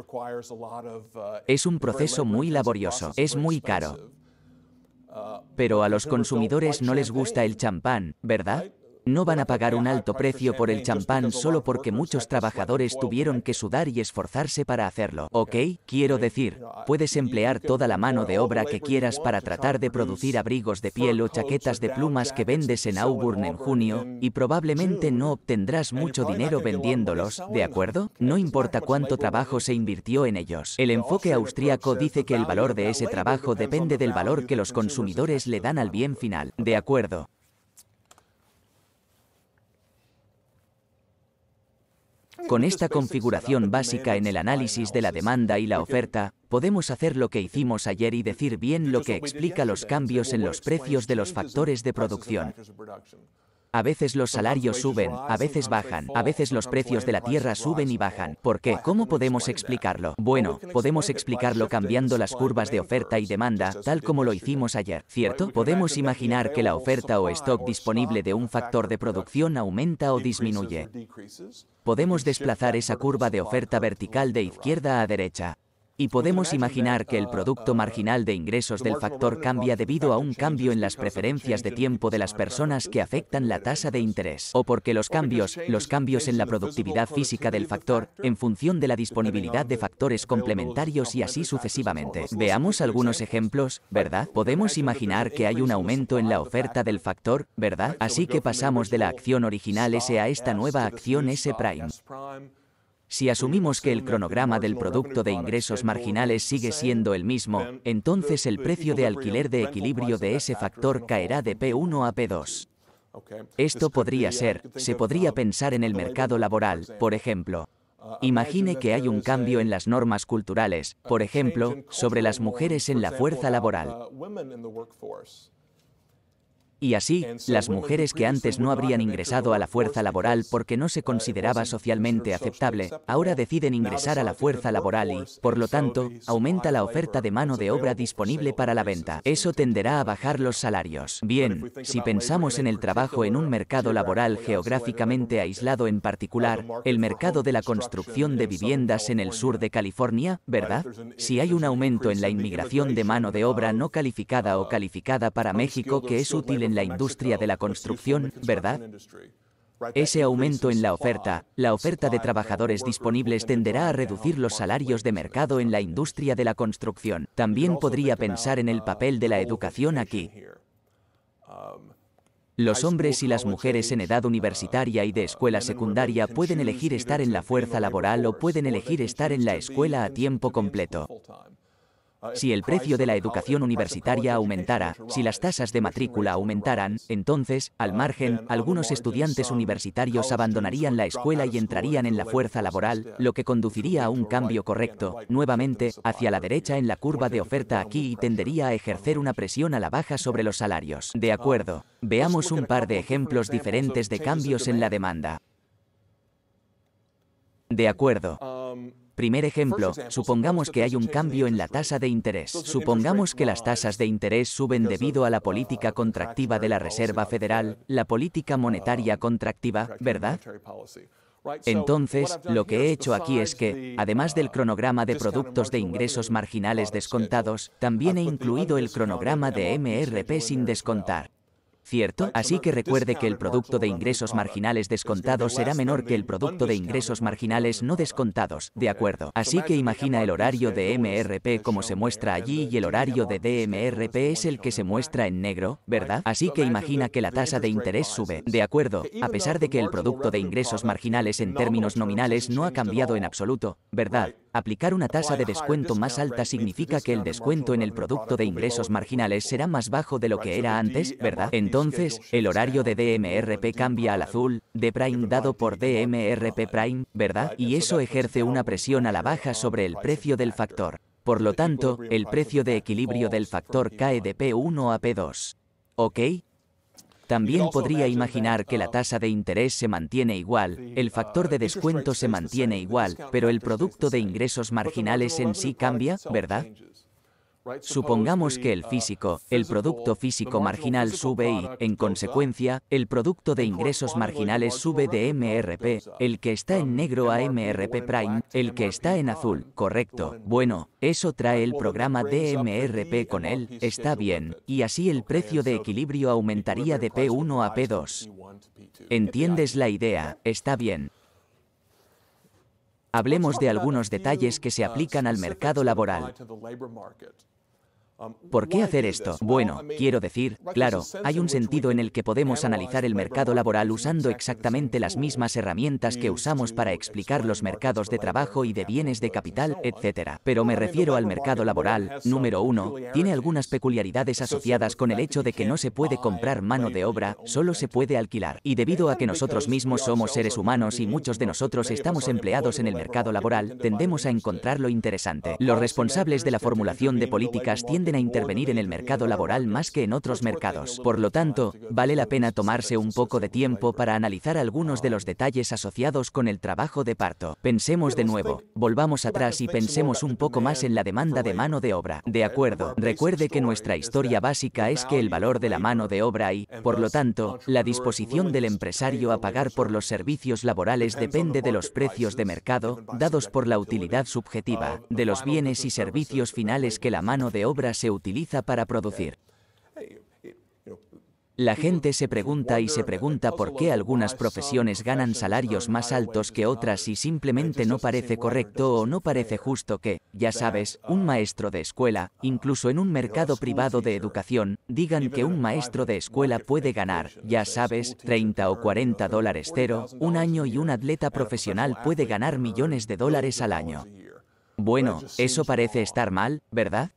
S2: Uh, es un proceso muy
S1: laborioso, es muy caro. Uh, Pero a los consumidores no les gusta el champán, ¿verdad? No van a pagar un alto precio por el champán solo porque muchos trabajadores tuvieron que sudar y esforzarse para hacerlo, ¿ok? Quiero decir, puedes emplear toda la mano de obra que quieras para tratar de producir abrigos de piel o chaquetas de plumas que vendes en Auburn en junio, y probablemente no obtendrás mucho dinero vendiéndolos, ¿de acuerdo? No importa cuánto trabajo se invirtió en ellos. El enfoque austríaco dice que el valor de ese trabajo depende del valor que los consumidores le dan al bien final. De acuerdo. Con esta configuración básica en el análisis de la demanda y la oferta, podemos hacer lo que hicimos ayer y decir bien lo que explica los ¿eh? cambios en los precios de los factores de producción. A veces los salarios suben, a veces bajan, a veces los precios de la tierra suben y bajan. ¿Por qué? ¿Cómo podemos explicarlo? Bueno, podemos explicarlo cambiando las curvas de oferta y demanda, tal como lo hicimos ayer, ¿cierto? Podemos imaginar que la oferta o stock disponible de un factor de producción aumenta o disminuye. Podemos desplazar esa curva de oferta vertical de izquierda a derecha y podemos imaginar que el producto marginal de ingresos del factor cambia debido a un cambio en las preferencias de tiempo de las personas que afectan la tasa de interés, o porque los cambios, los cambios en la productividad física del factor, en función de la disponibilidad de factores complementarios y así sucesivamente. Veamos algunos ejemplos, ¿verdad? Podemos imaginar que hay un aumento en la oferta del factor, ¿verdad? Así que pasamos de la acción original S a esta nueva acción S'. Si asumimos que el cronograma del producto de ingresos marginales sigue siendo el mismo, entonces el precio de alquiler de equilibrio de ese factor caerá de P1 a P2.
S2: Esto podría
S1: ser, se podría pensar en el mercado laboral, por ejemplo. Imagine que hay un cambio en las normas culturales, por ejemplo, sobre las mujeres en la fuerza laboral. Y así, las mujeres que antes no habrían ingresado a la fuerza laboral porque no se uh, consideraba socialmente aceptable, ahora deciden ingresar a la fuerza laboral y, por lo tanto, aumenta la oferta de mano de obra disponible para la venta. Eso tenderá a bajar los salarios. Bien, si pensamos en el trabajo en un mercado laboral geográficamente aislado en particular, el mercado de la construcción de viviendas en el sur de California, uh, ¿verdad? Si hay un aumento en la inmigración de mano de obra no calificada o calificada para México que es útil en la industria de la construcción, ¿verdad? Ese aumento en la oferta, la oferta de trabajadores disponibles tenderá a reducir los salarios de mercado en la industria de la construcción. También podría pensar en el papel de la educación aquí. Los hombres y las mujeres en edad universitaria y de escuela secundaria pueden elegir estar en la fuerza laboral o pueden elegir estar en la escuela a tiempo completo. Si el precio de la educación universitaria aumentara, si las tasas de matrícula aumentaran, entonces, al margen, algunos estudiantes universitarios abandonarían la escuela y entrarían en la fuerza laboral, lo que conduciría a un cambio correcto, nuevamente, hacia la derecha en la curva de oferta aquí y tendería a ejercer una presión a la baja sobre los salarios. De acuerdo. Veamos un par de ejemplos diferentes de cambios en la demanda. De acuerdo. Um, Primer ejemplo, supongamos que hay un cambio en la tasa de interés. Supongamos que las tasas de interés suben debido a la uh, política contractiva de la Reserva uh, Federal, la política monetaria contractiva, ¿verdad?
S2: Entonces, lo que he
S1: hecho aquí es que, además del uh, cronograma de productos de ingresos marginales descontados, también he incluido el cronograma de MRP sin descontar. ¿cierto? Así que recuerde que el producto de ingresos marginales descontados será menor que el producto de ingresos marginales no descontados, ¿de acuerdo? Así que imagina el horario de MRP como se muestra allí y el horario de DMRP es el que se muestra en negro, ¿verdad? Así que imagina que la tasa de interés sube, ¿de acuerdo? A pesar de que el producto de ingresos marginales en términos nominales no ha cambiado en absoluto, ¿verdad? Aplicar una tasa de descuento más alta significa que el descuento en el producto de ingresos marginales será más bajo de lo que era antes, ¿verdad? Entonces, entonces, el horario de DMRP cambia al azul, de Prime dado por DMRP Prime, ¿verdad? Y eso ejerce una presión a la baja sobre el precio del factor. Por lo tanto, el precio de equilibrio del factor cae de P1 a P2. ¿Ok? También podría imaginar que la tasa de interés se mantiene igual, el factor de descuento se mantiene igual, pero el producto de ingresos marginales en sí cambia, ¿verdad? Supongamos que el uh, físico, el producto físico marginal sube y, en consecuencia, el producto de ingresos marginales sube de MRP, el que está en um, negro a MRP prime, el que está en azul, correcto. Bueno, eso trae el programa DMRP con él, está bien, y así el precio de equilibrio aumentaría de P1 a P2. ¿Entiendes la idea? Está bien. Hablemos de algunos detalles que se uh, aplican al mercado laboral.
S2: Um, ¿Por qué hacer
S1: esto? Bueno, quiero decir,
S2: claro, hay un
S1: sentido en el que podemos analizar el mercado laboral usando exactamente las mismas herramientas que usamos para explicar los mercados de trabajo y de bienes de capital, etc. Pero me refiero al mercado laboral, número uno, tiene algunas peculiaridades asociadas con el hecho de que no se puede comprar mano de obra, solo se puede alquilar. Y debido a que nosotros mismos somos seres humanos y muchos de nosotros estamos empleados en el mercado laboral, tendemos a encontrar lo interesante. Uh, los responsables de la formulación de políticas tienden a intervenir en el mercado laboral más que en otros mercados. Por lo tanto, vale la pena tomarse un poco de tiempo para analizar algunos de los detalles asociados con el trabajo de parto. Pensemos de nuevo, volvamos atrás y pensemos un poco más en la demanda de mano de obra. De acuerdo, recuerde que nuestra historia básica es que el valor de la mano de obra y, por lo tanto, la disposición del empresario a pagar por los servicios laborales depende de los precios de mercado, dados por la utilidad subjetiva, de los bienes y servicios finales que la mano de obra se utiliza para producir. La gente se pregunta y se pregunta por qué algunas profesiones ganan salarios más altos que otras y simplemente no parece correcto o no parece justo que, ya sabes, uh, un maestro de escuela, uh, incluso en un mercado privado de educación, digan que un maestro de escuela puede ganar, ya sabes, 30 o 40 uh, dólares cero, un año y un atleta profesional puede ganar millones de dólares al año. Bueno, eso parece estar mal, ¿verdad?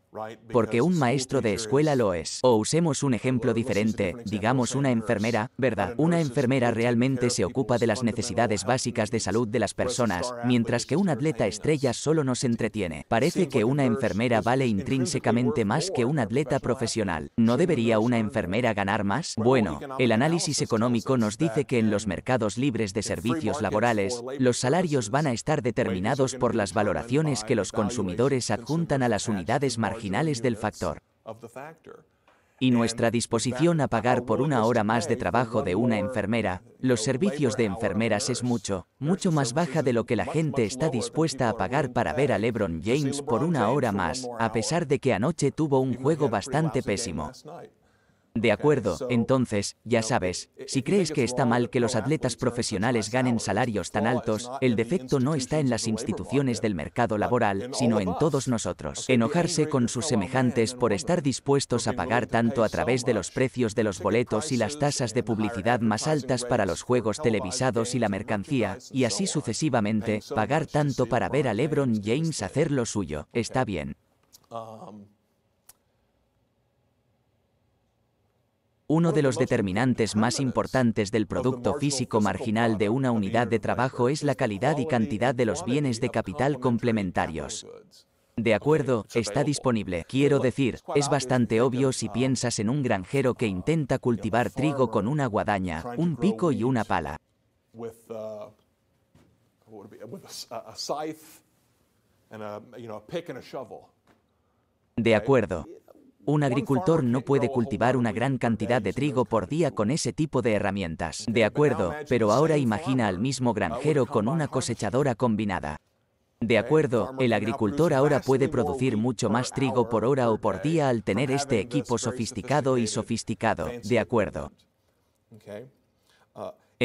S1: Porque un maestro de escuela lo es. O usemos un ejemplo diferente, digamos una enfermera, ¿verdad? Una enfermera realmente se ocupa de las necesidades básicas de salud de las personas, mientras que un atleta estrella solo nos entretiene. Parece que una enfermera vale intrínsecamente más que un atleta profesional. ¿No debería una enfermera ganar más? Bueno, el análisis económico nos dice que en los mercados libres de servicios laborales, los salarios van a estar determinados por las valoraciones que los consumidores adjuntan a las unidades marginales y nuestra disposición a pagar por una hora más de trabajo de una enfermera, los servicios de enfermeras es mucho, mucho más baja de lo que la gente está dispuesta a pagar para ver a LeBron James por una hora más, a pesar de que anoche tuvo un juego bastante pésimo. De acuerdo, entonces, ya sabes, si crees que está mal que los atletas profesionales ganen salarios tan altos, el defecto no está en las instituciones del mercado laboral, sino en todos nosotros. Enojarse con sus semejantes por estar dispuestos a pagar tanto a través de los precios de los boletos y las tasas de publicidad más altas para los juegos televisados y la mercancía, y así sucesivamente, pagar tanto para ver a LeBron James hacer lo suyo, está bien. Uno de los determinantes más importantes del producto físico marginal de una unidad de trabajo es la calidad y cantidad de los bienes de capital complementarios. De acuerdo, está disponible. Quiero decir, es bastante obvio si piensas en un granjero que intenta cultivar trigo con una guadaña, un pico y una pala. De acuerdo. Un agricultor no puede cultivar una gran cantidad de trigo por día con ese tipo de herramientas. De acuerdo, pero ahora imagina al mismo granjero con una cosechadora combinada. De eh, acuerdo, el agricultor ahora puede producir mucho más trigo por hora o por día al tener este equipo sofisticado y sofisticado. De acuerdo.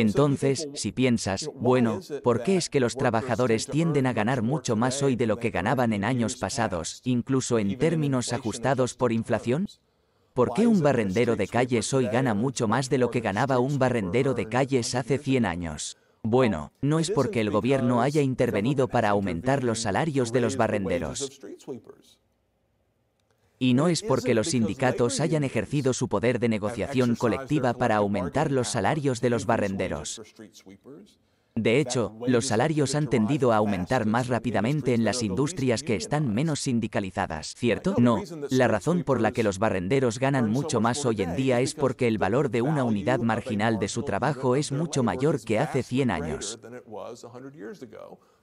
S1: Entonces, si piensas, bueno, ¿por qué es que los trabajadores tienden a ganar mucho más hoy de lo que ganaban en años pasados, incluso en términos ajustados por inflación? ¿Por qué un barrendero de calles hoy gana mucho más de lo que ganaba un barrendero de calles hace 100 años? Bueno, no es porque el gobierno haya intervenido para aumentar los salarios de los barrenderos. Y no es porque los sindicatos hayan ejercido su poder de negociación colectiva para aumentar los salarios de los barrenderos. De hecho, los salarios han tendido a aumentar más rápidamente en las industrias que están menos sindicalizadas, ¿cierto? No. La razón por la que los barrenderos ganan mucho más hoy en día es porque el valor de una unidad marginal de su trabajo es mucho mayor que hace 100 años.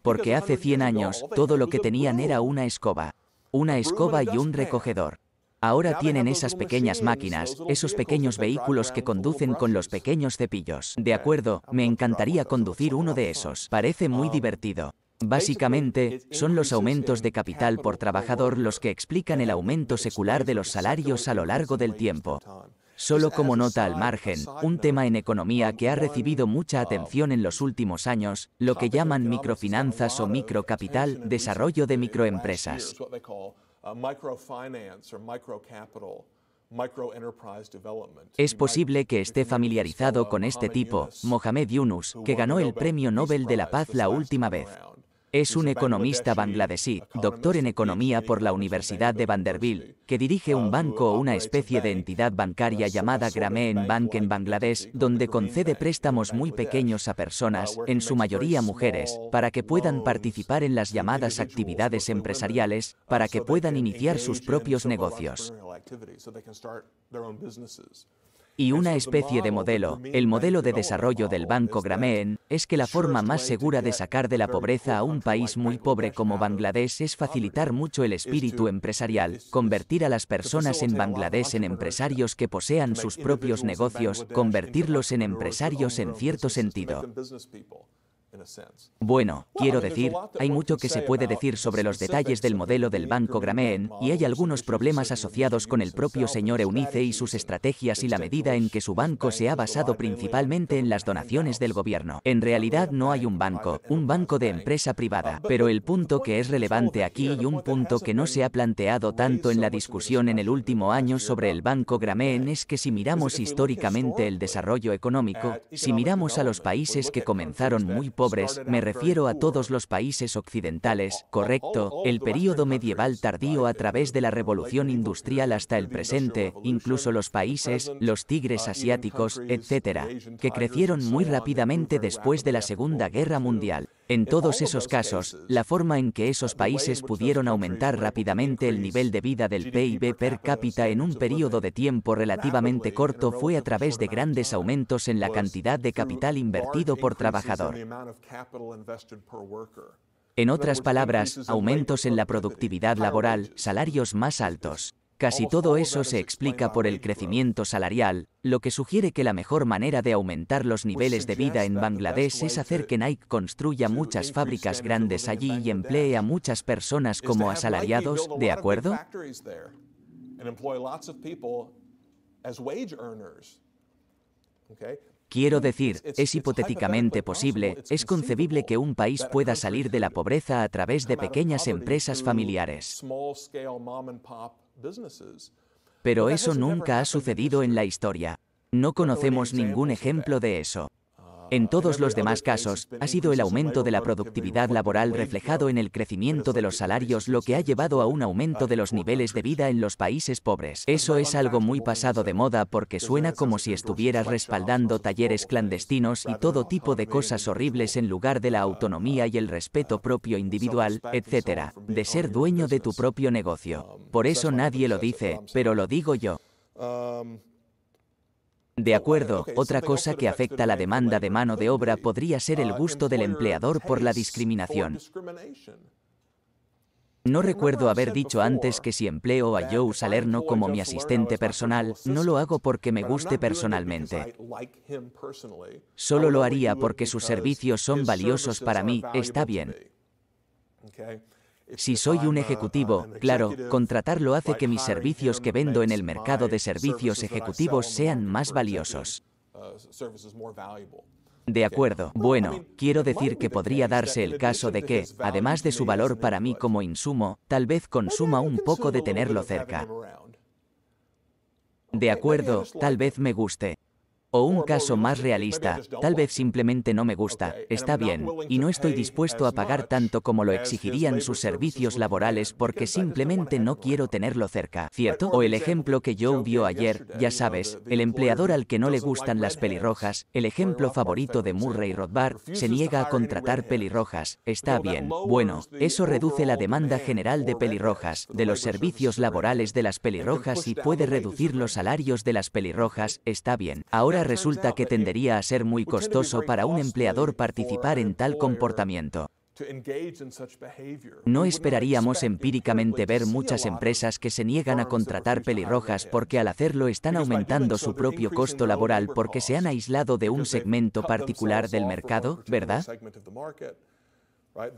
S2: Porque hace 100
S1: años, todo lo que tenían era una escoba una escoba y un recogedor. Ahora tienen esas pequeñas máquinas, esos pequeños vehículos que conducen con los pequeños cepillos. De eh, acuerdo, me encantaría conducir uno de esos. Parece muy ah, divertido. Básicamente, son los aumentos de capital por trabajador los que explican el aumento secular de los salarios a lo largo del tiempo. Solo como nota al margen, un tema en economía que ha recibido mucha atención en los últimos años, lo que llaman microfinanzas o microcapital, desarrollo de microempresas. Es posible que esté familiarizado con este tipo, Mohamed Yunus, que ganó el Premio Nobel de la Paz la última vez. Es un economista bangladesí, doctor en economía por la Universidad de Vanderbilt, que dirige un banco o una especie de entidad bancaria llamada Grameen Bank en Bangladesh, donde concede préstamos muy pequeños a personas, en su mayoría mujeres, para que puedan participar en las llamadas actividades empresariales, para que puedan iniciar sus propios negocios y una especie de modelo, el modelo de desarrollo del Banco Grameen, es que la forma más segura de sacar de la pobreza a un país muy pobre como Bangladesh es facilitar mucho el espíritu empresarial, convertir a las personas en Bangladesh en empresarios que posean sus propios negocios, convertirlos en empresarios en cierto sentido. Bueno, quiero decir, hay mucho que se puede decir sobre los detalles del modelo del Banco Grameen y hay algunos problemas asociados con el propio señor Eunice y sus estrategias y la medida en que su banco se ha basado principalmente en las donaciones del gobierno. En realidad no hay un banco, un banco de empresa privada, pero el punto que es relevante aquí y un punto que no se ha planteado tanto en la discusión en el último año sobre el Banco Grameen es que si miramos históricamente el desarrollo económico, si miramos a los países que comenzaron muy poco, pobres, me refiero a todos los países occidentales, correcto, el período medieval tardío a través de la revolución industrial hasta el presente, incluso los países, los tigres asiáticos, etc., que crecieron muy rápidamente después de la Segunda Guerra Mundial. En todos esos casos, la forma en que esos países pudieron aumentar rápidamente el nivel de vida del PIB per cápita en un periodo de tiempo relativamente corto fue a través de grandes aumentos en la cantidad de capital invertido por trabajador.
S2: En otras palabras, aumentos
S1: en la productividad laboral, salarios más altos. Casi todo eso se explica por el crecimiento salarial, lo que sugiere que la mejor manera de aumentar los pues niveles de vida en Bangladesh es hacer que Nike construya muchas fábricas grandes allí y emplee a muchas personas como asalariados, ¿de acuerdo? Quiero decir, es hipotéticamente posible, es concebible que un país pueda salir de la pobreza a través de pequeñas empresas familiares. Pero eso nunca ha sucedido en la historia. No conocemos ningún ejemplo de eso. En todos los demás casos, ha sido el aumento de la productividad laboral reflejado en el crecimiento de los salarios lo que ha llevado a un aumento de los niveles de vida en los países pobres. Eso es algo muy pasado de moda porque suena como si estuvieras respaldando talleres clandestinos y todo tipo de cosas horribles en lugar de la autonomía y el respeto propio individual, etc., de ser dueño de tu propio negocio. Por eso nadie lo dice, pero lo digo yo.
S2: Um,
S1: de acuerdo, otra cosa que afecta la demanda de mano de obra podría ser el ah, gusto del empleador por la discriminación. No recuerdo haber dicho antes que si empleo a Joe Salerno como mi asistente personal, no lo hago porque me guste personalmente.
S2: Solo lo haría porque sus servicios son valiosos para mí, está bien.
S1: Si soy un ejecutivo, claro, contratarlo hace que mis servicios que vendo en el mercado de servicios ejecutivos sean más valiosos. De acuerdo. Bueno, quiero decir que podría darse el caso de que, además de su valor para mí como insumo, tal vez consuma un poco de tenerlo cerca. De acuerdo, tal vez me guste. O un caso más realista, tal vez simplemente no me gusta, está bien, y no estoy dispuesto a pagar tanto como lo exigirían sus servicios laborales porque simplemente no quiero tenerlo cerca, ¿cierto? O el ejemplo que Joe vio ayer, ya sabes, el empleador al que no le gustan las pelirrojas, el ejemplo favorito de Murray Rothbard, se niega a contratar pelirrojas, está bien. Bueno, eso reduce la demanda general de pelirrojas, de los servicios laborales de las pelirrojas y puede reducir los salarios de las pelirrojas, está bien. Ahora resulta que tendería a ser muy costoso para un empleador participar en tal comportamiento. No esperaríamos empíricamente ver muchas empresas que se niegan a contratar pelirrojas porque al hacerlo están aumentando su propio costo laboral porque se han aislado de un segmento particular del mercado, ¿verdad?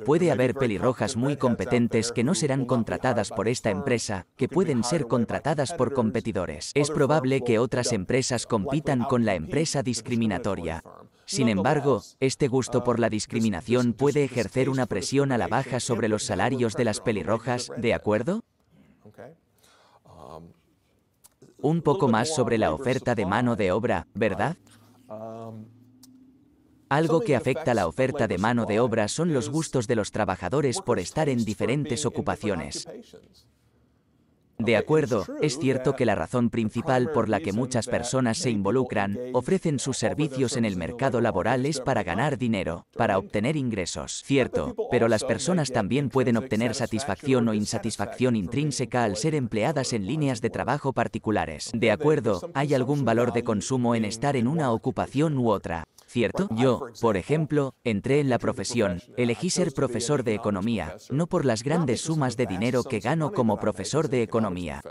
S2: Puede haber pelirrojas muy competentes
S1: que no serán contratadas por esta empresa, que pueden ser contratadas por competidores. Es probable que otras empresas compitan con la empresa discriminatoria. Sin embargo, este gusto por la um, discriminación puede ejercer una presión a la baja sobre los salarios de las pelirrojas, ¿de acuerdo? Um, Un poco más sobre la oferta de mano de obra, ¿verdad?
S2: Um, algo que afecta la oferta de mano
S1: de obra son los gustos de los trabajadores por estar en diferentes ocupaciones. De acuerdo, es cierto que la razón principal por la que muchas personas se involucran, ofrecen sus servicios en el mercado laboral es para ganar dinero, para obtener ingresos. Cierto, pero las personas también pueden obtener satisfacción o insatisfacción intrínseca al ser empleadas en líneas de trabajo particulares. De acuerdo, hay algún valor de consumo en estar en una ocupación u otra. ¿cierto? Yo, por ejemplo, entré en la profesión, elegí ser profesor de economía, no por las grandes sumas de dinero que gano como profesor de economía.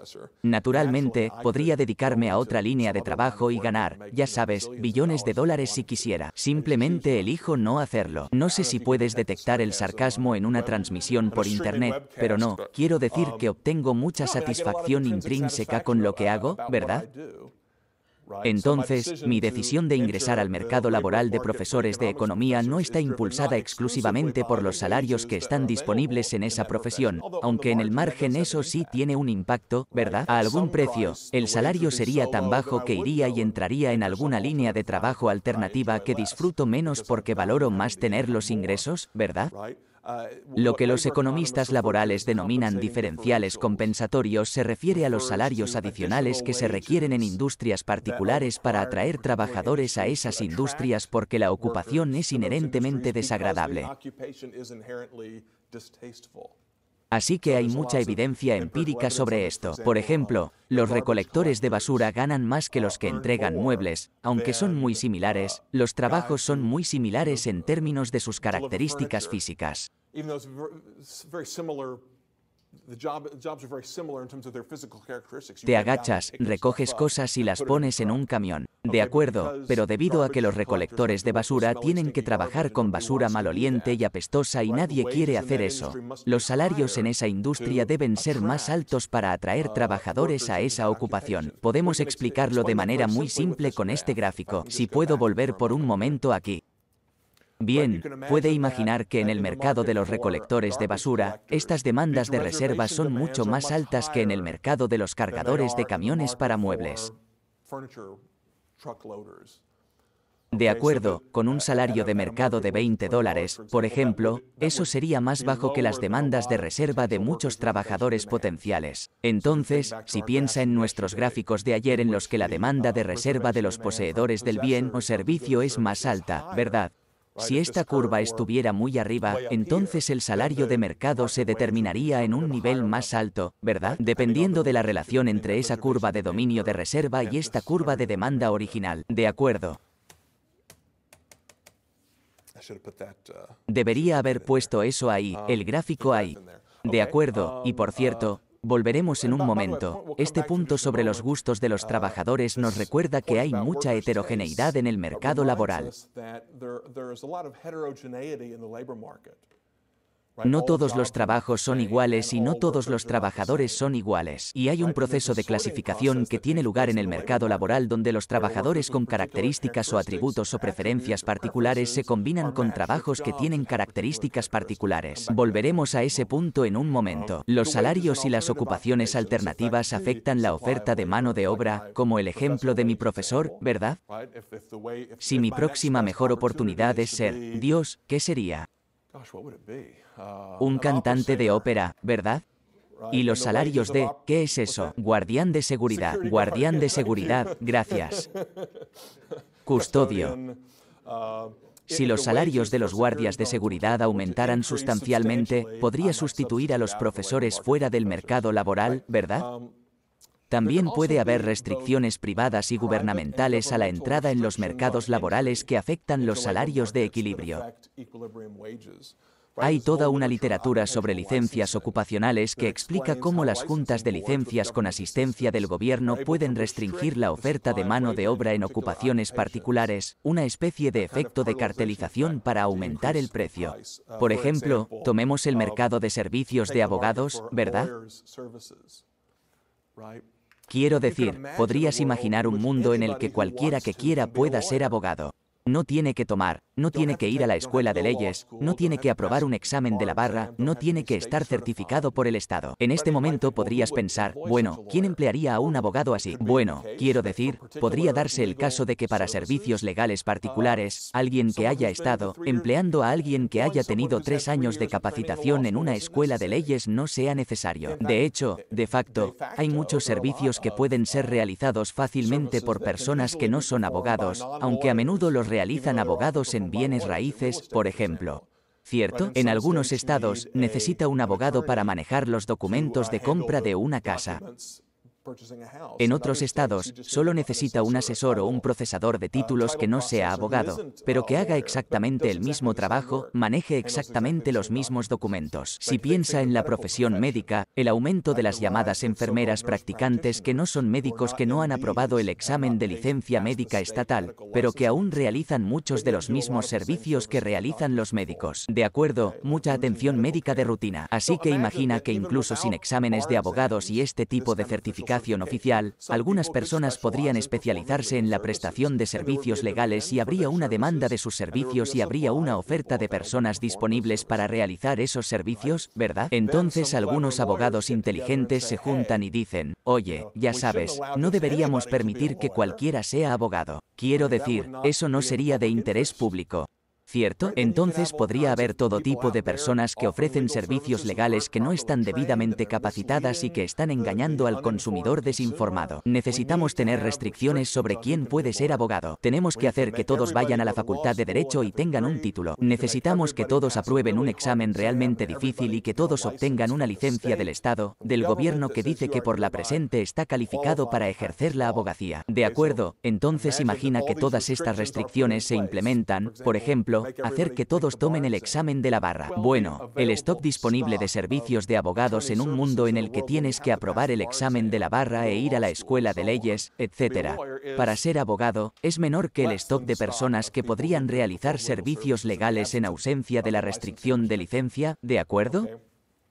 S1: Naturalmente, podría dedicarme a otra línea de trabajo y ganar, ya sabes, billones de dólares si quisiera. Simplemente elijo no hacerlo. No sé si puedes detectar el sarcasmo en una transmisión por Internet, pero no, quiero decir um, que obtengo mucha satisfacción intrínseca con lo que hago, ¿verdad? Entonces, mi decisión de ingresar al mercado laboral de profesores de economía no está impulsada exclusivamente por los salarios que están disponibles en esa profesión, aunque en el margen eso sí tiene un impacto, ¿verdad? A algún precio, el salario sería tan bajo que iría y entraría en alguna línea de trabajo alternativa que disfruto menos porque valoro más tener los ingresos, ¿verdad? Lo que los economistas laborales denominan diferenciales compensatorios se refiere a los salarios adicionales que se requieren en industrias particulares para atraer trabajadores a esas industrias porque la ocupación es inherentemente desagradable. Así que hay mucha evidencia empírica sobre esto. Por ejemplo, los recolectores de basura ganan más que los que entregan muebles, aunque son muy similares, los trabajos son muy similares en términos de sus características físicas.
S2: Te agachas, recoges cosas y las pones
S1: en un camión. De acuerdo, pero debido a que los recolectores de basura tienen que trabajar con basura maloliente y apestosa y nadie quiere hacer eso, los salarios en esa industria deben ser más altos para atraer uh, trabajadores a esa ocupación. Podemos explicarlo de manera muy simple con este gráfico. Si puedo volver por un momento aquí. Bien, puede imaginar que en el mercado de los recolectores de basura, estas demandas de reserva son mucho más altas que en el mercado de los cargadores de camiones para muebles. De acuerdo, con un uh, salario de mercado de 20 dólares, por ejemplo, eso sería más bajo que las demandas de reserva de muchos trabajadores potenciales. Entonces, si piensa en nuestros gráficos de ayer en los que la demanda de reserva de los poseedores del bien o servicio es más alta, ¿verdad? Si esta curva estuviera muy arriba, entonces el salario de mercado se determinaría en un nivel más alto, ¿verdad? Dependiendo de la relación entre esa curva de dominio de reserva y esta curva de demanda original. De acuerdo. Debería haber puesto eso ahí, el ah, gráfico ahí. De acuerdo, y por um, cierto, Volveremos en un momento. Este punto sobre los gustos de los ah, trabajadores nos pues, recuerda que hay mucha heterogeneidad en el mercado laboral. No todos los trabajos son iguales y no todos los trabajadores son iguales. Y hay un proceso de clasificación que tiene lugar en el mercado laboral donde los trabajadores con características o atributos o preferencias particulares se combinan con trabajos que tienen características particulares. Volveremos a ese punto en un momento. Los salarios y las ocupaciones alternativas afectan la oferta de mano de obra, como el ejemplo de mi profesor, ¿verdad?
S2: Si mi próxima mejor oportunidad es ser
S1: Dios, ¿qué sería?
S2: Un ah, pues cantante
S1: de ópera, ¿verdad?
S2: ¿Y los salarios de...
S1: ¿Qué es eso? Guardián de seguridad. Guardián de seguridad. Gracias. Custodio. Uh, si los salarios de los guardias de seguridad aumentaran sustancialmente, podría sustituir a los profesores fuera del mercado laboral, ¿verdad? Um, También puede haber restricciones privadas y gubernamentales a la entrada en los mercados laborales que afectan los salarios de equilibrio. Hay toda una literatura sobre licencias ocupacionales que explica cómo las juntas de licencias con asistencia del gobierno pueden restringir la oferta de mano de obra en ocupaciones particulares, una especie de efecto de cartelización para aumentar el precio. Por ejemplo, tomemos el mercado de servicios de abogados, ¿verdad? Quiero decir, podrías imaginar un mundo en el que cualquiera que quiera pueda ser abogado. No tiene que tomar, no tiene que ir a la escuela de leyes, no tiene que aprobar un examen de la barra, no tiene que estar certificado por el Estado. En este momento podrías pensar, bueno, ¿quién emplearía a un abogado así? Bueno, quiero decir, podría darse el caso de que para servicios legales ah, particulares, alguien que haya estado empleando a alguien que haya tenido tres años de capacitación en una escuela de leyes no sea necesario. De hecho, de facto, hay muchos servicios que pueden ser realizados fácilmente por personas que no son abogados, aunque a menudo los realizan abogados en bienes raíces, por ejemplo. ¿Cierto? En algunos estados, necesita un abogado para manejar los documentos de compra de una casa. En otros estados, solo necesita un asesor o un procesador de uh, títulos que no sea abogado, pero que haga exactamente el mismo trabajo, maneje exactamente los mismos documentos. Si piensa en la profesión médica, el aumento de las llamadas enfermeras practicantes que no son médicos que no han aprobado el examen de licencia médica estatal, pero que aún realizan muchos de los mismos servicios que realizan los médicos. De acuerdo, mucha atención médica de rutina. Así que imagina que incluso sin exámenes de abogados y este tipo de certificados, oficial, algunas personas podrían especializarse en la prestación de servicios legales y habría una demanda de sus servicios y habría una oferta de personas disponibles para realizar esos servicios, ¿verdad? Entonces algunos abogados inteligentes se juntan y dicen, oye, ya sabes, no deberíamos permitir que cualquiera sea abogado. Quiero decir, eso no sería de interés público. ¿Cierto? Entonces podría haber todo tipo de personas que ofrecen servicios legales que no están debidamente capacitadas y que están engañando al consumidor desinformado. Pues Necesitamos tener restricciones sobre quién puede ser abogado. Tenemos pues que hacer que todos vayan a la facultad de Derecho y tengan un título. Necesitamos que todos aprueben un examen realmente difícil y que todos obtengan una licencia del Estado, del gobierno que dice que por la presente está calificado para ejercer la abogacía. De acuerdo, entonces imagina que todas estas restricciones se implementan, por ejemplo, hacer que todos tomen el examen de la barra. Bueno, el stock disponible de um, servicios de abogados en un mundo en el que tienes que aprobar el examen de la barra e ir a la escuela de leyes, etc. Para ser abogado, es menor que el stock de personas que podrían realizar servicios legales en ausencia de la restricción de licencia, ¿de acuerdo?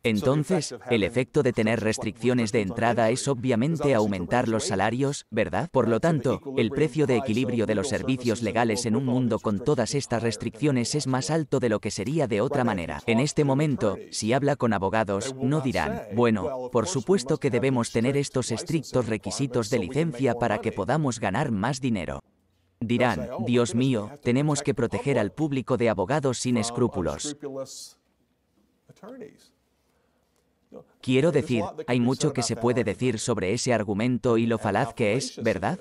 S1: Entonces, el efecto de tener restricciones de entrada es obviamente aumentar los salarios, ¿verdad? Por lo tanto, el precio de equilibrio de los servicios legales en un mundo con todas estas uh, restricciones es más alto de lo que sería de otra manera. En este momento, si habla con abogados, no dirán, bueno, por supuesto que debemos tener estos estrictos requisitos de licencia para que podamos ganar más dinero. Dirán, oh, Dios mío, tenemos que proteger al público de abogados sin escrúpulos.
S2: Quiero decir, hay mucho que se puede
S1: decir sobre ese argumento y lo falaz que es, ¿verdad?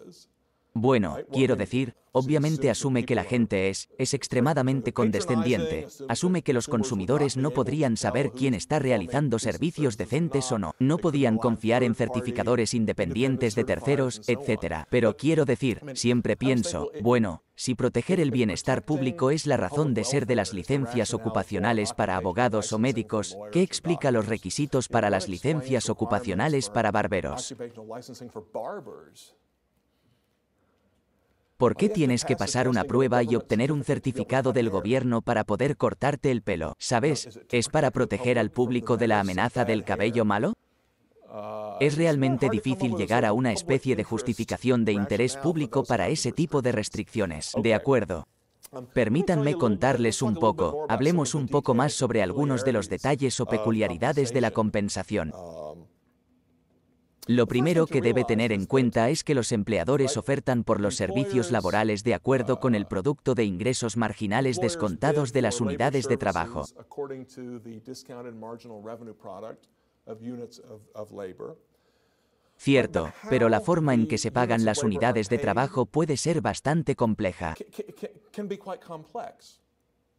S1: Bueno, quiero decir, obviamente asume que la gente es, es extremadamente condescendiente, asume que los consumidores no podrían saber quién está realizando servicios decentes o no, no podían confiar en certificadores independientes de terceros, etc. Pero quiero decir, siempre pienso, eh, bueno, si proteger el este bienestar público es la razón de ser de las licencias ocupacionales para abogados o médicos, ¿qué explica los requisitos para las licencias ocupacionales para barberos? ¿Por qué tienes que pasar una prueba y obtener un certificado del gobierno para poder cortarte el pelo? ¿Sabes? ¿Es para proteger al público de la amenaza del cabello malo? Ah, es realmente difícil llegar a una especie de justificación de interés público para ese tipo de restricciones. De acuerdo. Permítanme contarles un poco, hablemos un poco más sobre algunos de los detalles o ah, peculiaridades de la compensación. Lo primero que debe tener en cuenta es que los empleadores ofertan por los servicios laborales de acuerdo con el producto de ingresos marginales descontados de las unidades de trabajo. Cierto, pero la forma en que se pagan las unidades de trabajo puede ser bastante compleja.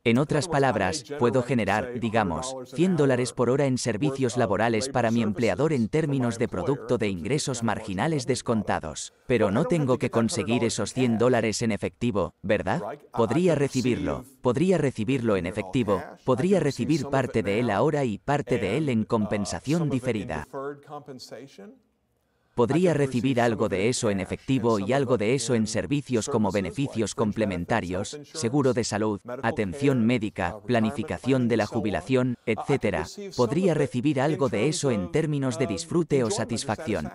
S1: En otras palabras, puedo generar, digamos, 100 dólares por hora en servicios laborales para mi empleador en términos de producto de ingresos marginales descontados. Pero no tengo que conseguir esos 100 dólares en efectivo, ¿verdad? Podría recibirlo, podría recibirlo en efectivo, podría recibir parte de él ahora y parte de él en compensación diferida podría recibir algo de eso en efectivo y algo de eso en servicios como beneficios complementarios, seguro de salud, atención médica, planificación de la jubilación, etc. Podría recibir algo de eso en términos de um, disfrute o satisfacción.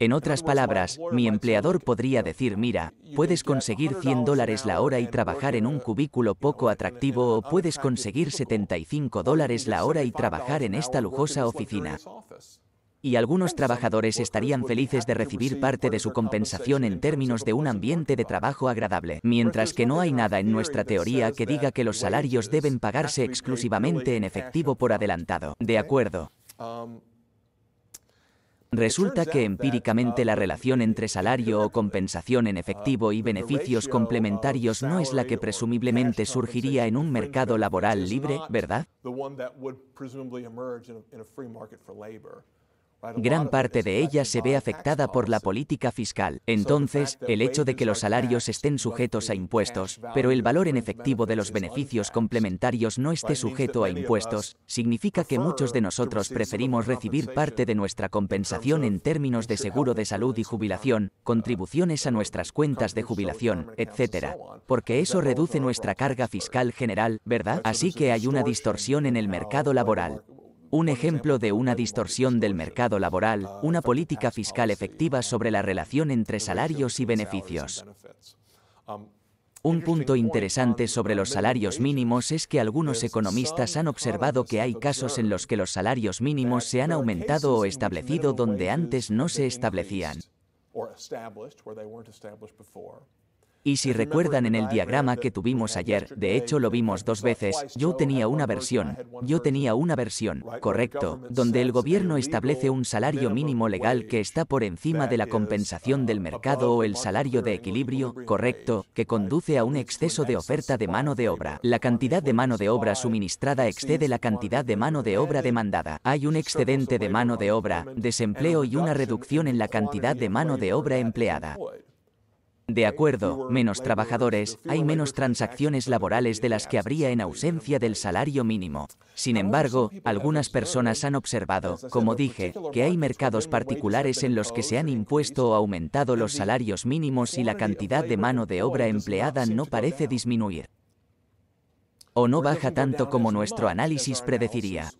S1: En otras palabras, mi empleador podría decir, mira, puedes conseguir 100 dólares la hora y trabajar en un cubículo poco atractivo o puedes conseguir 75 dólares la hora y trabajar en esta lujosa oficina y algunos trabajadores estarían felices de recibir parte de su compensación en términos de un ambiente de trabajo agradable, mientras que no hay nada en nuestra teoría que diga que los salarios deben pagarse exclusivamente en efectivo por adelantado. De acuerdo. Resulta que empíricamente la relación entre salario o compensación en efectivo y beneficios complementarios no es la que presumiblemente surgiría en un mercado laboral libre, ¿verdad?
S2: Gran parte
S1: de ella se ve afectada por la política fiscal. Entonces, el hecho de que los salarios estén sujetos a impuestos, pero el valor en efectivo de los beneficios complementarios no esté sujeto a impuestos, significa que muchos de nosotros preferimos recibir parte de nuestra compensación en términos de seguro de salud y jubilación, contribuciones a nuestras cuentas de jubilación, etc. Porque eso reduce nuestra carga fiscal general, ¿verdad? Así que hay una distorsión en el mercado laboral. Un ejemplo de una distorsión del mercado laboral, una política fiscal efectiva sobre la relación entre salarios y beneficios. Un punto interesante sobre los salarios mínimos es que algunos economistas han observado que hay casos en los que los salarios mínimos se han aumentado o establecido donde antes no se establecían.
S2: Y si recuerdan en el diagrama que
S1: tuvimos ayer, de hecho lo vimos dos veces, yo tenía una versión, yo tenía una versión, correcto, donde el gobierno establece un salario mínimo legal que está por encima de la compensación del mercado o el salario de equilibrio, correcto, que conduce a un exceso de oferta de mano de obra. La cantidad de mano de obra suministrada excede la cantidad de mano de obra demandada. Hay un excedente de mano de obra, desempleo y una reducción en la cantidad de mano de obra empleada. De acuerdo, menos trabajadores, hay menos transacciones laborales de las que habría en ausencia del salario mínimo. Sin embargo, algunas personas han observado, como dije, que hay mercados particulares en los que se han impuesto o aumentado los salarios mínimos y la cantidad de mano de obra empleada no parece disminuir. O no baja tanto como nuestro análisis predeciría.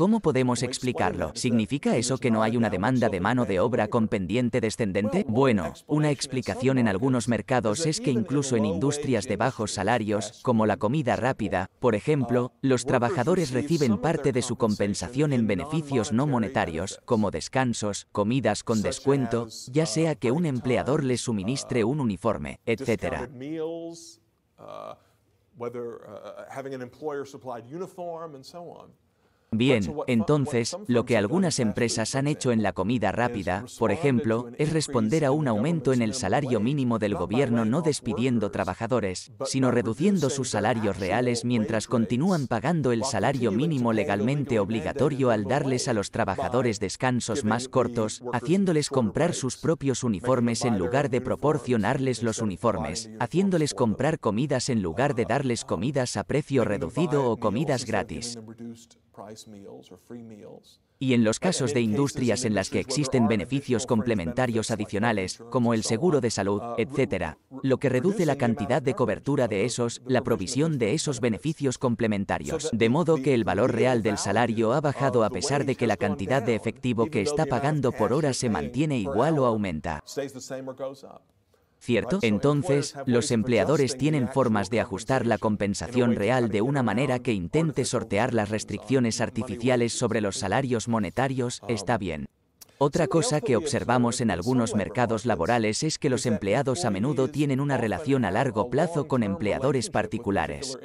S1: ¿Cómo podemos explicarlo? ¿Significa eso que no hay una demanda de mano de obra con pendiente descendente? Bueno, una explicación en algunos mercados es que incluso en industrias de bajos salarios, como la comida rápida, por ejemplo, los trabajadores reciben parte de su compensación en beneficios no monetarios, como descansos, comidas con descuento, ya sea que un empleador les suministre un uniforme, etc. Bien, entonces, lo que algunas empresas han hecho en la comida rápida, por ejemplo, es responder a un aumento en el salario mínimo del gobierno no despidiendo trabajadores, sino reduciendo sus salarios reales mientras continúan pagando el salario mínimo legalmente obligatorio al darles a los trabajadores descansos más cortos, haciéndoles comprar sus propios uniformes en lugar de proporcionarles los uniformes, haciéndoles comprar comidas en lugar de darles comidas a precio reducido o comidas gratis y en los casos de industrias en las que existen beneficios complementarios adicionales, como el seguro de salud, uh, etc., lo que reduce la cantidad de cobertura de esos, la provisión de esos beneficios complementarios. De modo que el valor real del salario ha bajado a pesar de que la cantidad de efectivo que está pagando por hora se mantiene igual o aumenta. ¿cierto? Entonces, los pues, empleadores tienen formas de ajustar la compensación real de una manera que intente sortear las restricciones artificiales sobre los salarios monetarios, ah, está bien. Otra cosa que observamos en algunos mercados laborales es que los empleados a menudo tienen una relación a largo plazo con empleadores particulares.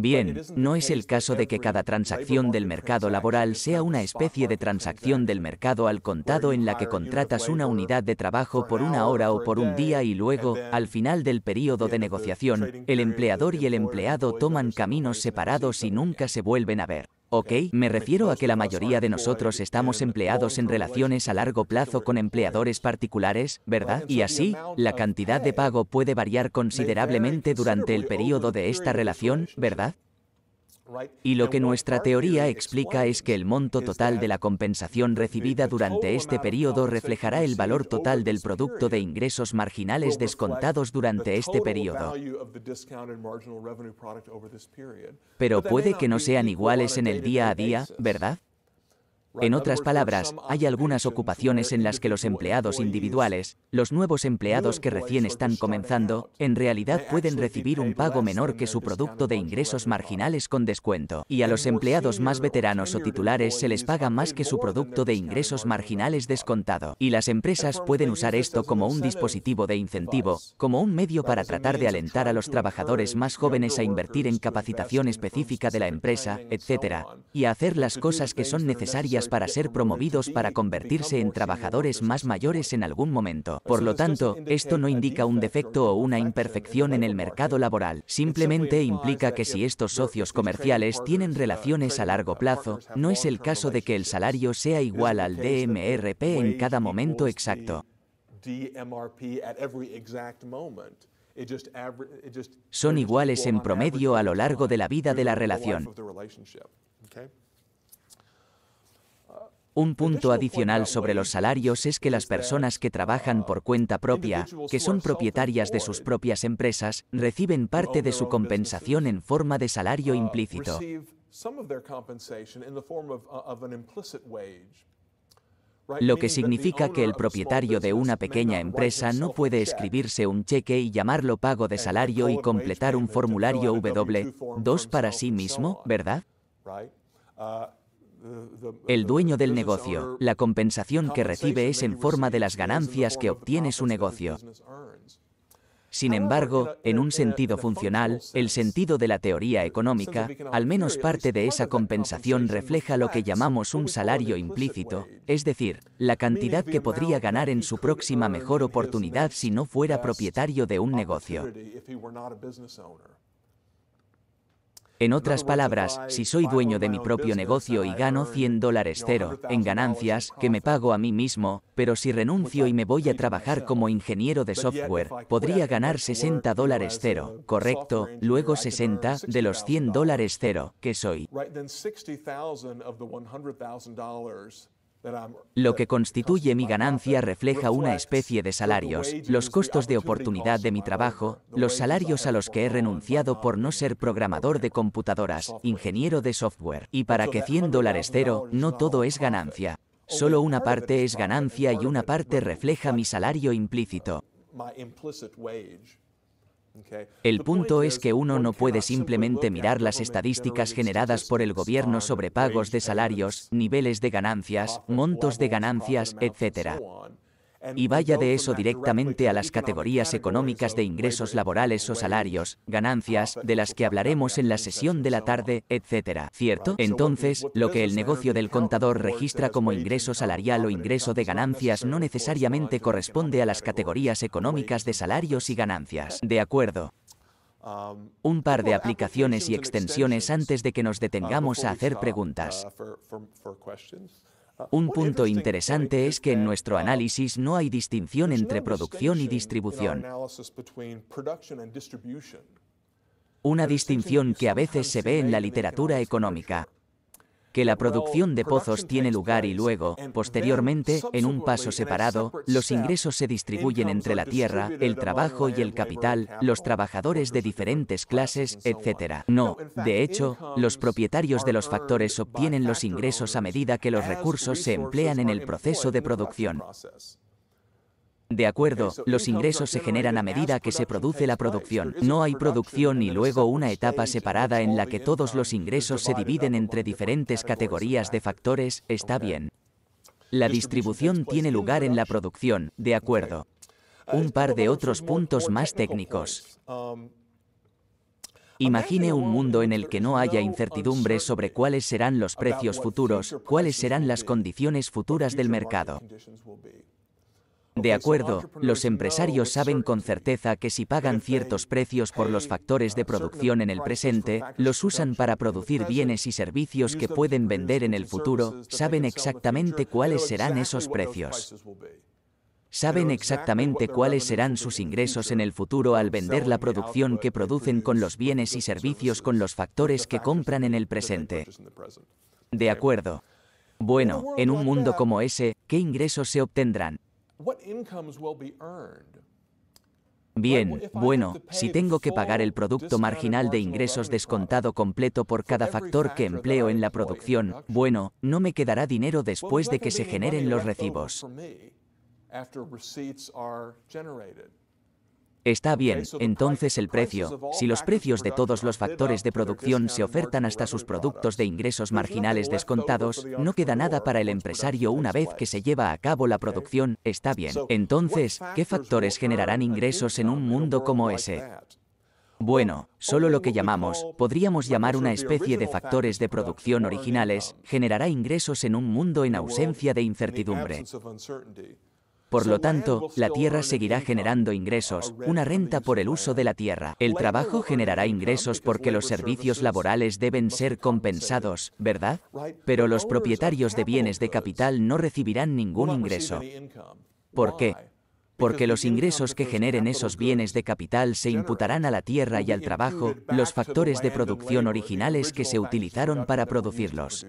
S1: Bien, no es el caso de que cada transacción del mercado laboral sea una especie de transacción del mercado al contado en la que contratas una unidad de trabajo por una hora o por un día y luego, al final del periodo de negociación, el empleador y el empleado toman caminos separados y nunca se vuelven a ver. Ok, me refiero a que la mayoría de nosotros estamos empleados en relaciones a largo plazo con empleadores particulares, ¿verdad? Y así, la cantidad de pago puede variar considerablemente durante el periodo de esta relación, ¿verdad? Y lo que nuestra teoría explica es que el monto total de la compensación recibida durante este periodo reflejará el valor total del producto de ingresos marginales descontados durante este periodo.
S2: Pero puede que no sean iguales
S1: en el día a día, ¿verdad? En otras palabras, hay algunas ocupaciones en las que los empleados individuales, los nuevos empleados que recién están comenzando, en realidad pueden recibir un pago menor que su producto de ingresos marginales con descuento. Y a los empleados más veteranos o titulares se les paga más que su producto de ingresos marginales descontado. Y las empresas pueden usar esto como un dispositivo de incentivo, como un medio para tratar de alentar a los trabajadores más jóvenes a invertir en capacitación específica de la empresa, etc. Y a hacer las cosas que son necesarias para ser promovidos para convertirse en trabajadores más mayores en algún momento. Por lo tanto, esto no indica un defecto o una imperfección en el mercado laboral, simplemente implica que si estos socios comerciales tienen relaciones a largo plazo, no es el caso de que el salario sea igual al DMRP en cada momento exacto. Son iguales en promedio a lo largo de la vida de la relación. Un punto adicional sobre los salarios es que las personas que trabajan por cuenta propia, que son propietarias de sus propias empresas, reciben parte de su compensación en forma de salario uh, implícito.
S2: Uh, Lo que significa
S1: que el propietario de una pequeña empresa no puede escribirse un cheque y llamarlo pago de salario y completar un formulario W2 para sí mismo, ¿verdad? Uh, el dueño del negocio. La compensación que recibe es en forma de las ganancias que obtiene su negocio. Sin embargo, en un sentido funcional, el sentido de la teoría económica, al menos parte de esa compensación refleja lo que llamamos un salario implícito, es decir, la cantidad que podría ganar en su próxima mejor oportunidad si no fuera propietario de un negocio. En otras palabras, si soy dueño de mi propio negocio y gano 100 dólares cero en ganancias que me pago a mí mismo, pero si renuncio y me voy a trabajar como ingeniero de software, podría ganar 60 dólares cero, ¿correcto? Luego 60 de los 100 dólares cero que soy. Lo que constituye mi ganancia refleja una especie de salarios, los costos de oportunidad de mi trabajo, los salarios a los que he renunciado por no ser programador de computadoras, ingeniero de software. Y para que 100 dólares cero, no todo es ganancia. Solo una parte es ganancia y una parte refleja mi salario implícito. El punto es que uno no puede simplemente mirar las estadísticas generadas por el gobierno sobre pagos de salarios, niveles de ganancias, montos de ganancias, etc y vaya de eso directamente a las categorías económicas de ingresos laborales o salarios, ganancias, de las que hablaremos en la sesión de la tarde, etc. ¿Cierto? Entonces, lo que el negocio del contador registra como ingreso salarial o ingreso de ganancias no necesariamente corresponde a las categorías económicas de salarios y ganancias. De acuerdo. Um, Un par de aplicaciones y extensiones antes de que nos uh, detengamos a hacer preguntas. Uh, un punto interesante es que en nuestro análisis no hay distinción entre producción y distribución. Una distinción que a veces se ve en la literatura económica que la producción de pozos tiene lugar y luego, posteriormente, en un paso separado, los ingresos se distribuyen entre la tierra, el trabajo y el capital, los trabajadores de diferentes clases, etc. No, de hecho, los propietarios de los factores obtienen los ingresos a medida que los recursos se emplean en el proceso de producción. De acuerdo, los ingresos se generan a medida que se produce la producción. No hay producción y luego una etapa separada en la que todos los ingresos se dividen entre diferentes categorías de factores, está bien. La distribución tiene lugar en la producción, de acuerdo. Ah, un par de otros puntos más pues. técnicos. Um, imagine un mundo en el que no haya incertidumbre sobre cuáles serán los precios futuros, cuáles serán las condiciones futuras del mercado. De pues acuerdo, los empresarios saben con certeza que si pagan ciertos precios por los eh, factores de ah, producción en el presente, los usan para producir bienes y servicios que pueden vender en el futuro, saben exactamente cuáles serán esos precios. Saben exactamente cuáles serán sus ingresos en el futuro al vender la producción que producen con los bienes y servicios con los factores que compran en el presente. De acuerdo. Bueno, en un mundo como ese, ¿qué ingresos se obtendrán? Bien, bueno, si tengo que pagar el producto marginal de ingresos descontado completo por cada factor que empleo en la producción, bueno, no me quedará dinero después de que se generen los recibos. Está bien, entonces el precio, si los precios de todos los factores de producción se ofertan hasta sus productos de ingresos marginales descontados, no queda nada para el empresario una vez que se lleva a cabo la producción, está bien. Entonces, ¿qué factores generarán ingresos en un mundo como ese? Bueno, solo lo que llamamos, podríamos llamar una especie de factores de producción originales, generará ingresos en un mundo en ausencia de incertidumbre. Por lo tanto, la tierra seguirá generando ingresos, una renta por el uso de la tierra. El trabajo generará ingresos porque los servicios laborales deben ser compensados, ¿verdad? Pero los propietarios de bienes de capital no recibirán ningún ingreso. ¿Por qué? porque los ingresos que generen esos bienes de capital se imputarán a la tierra y al trabajo, los factores de producción originales que se utilizaron para producirlos.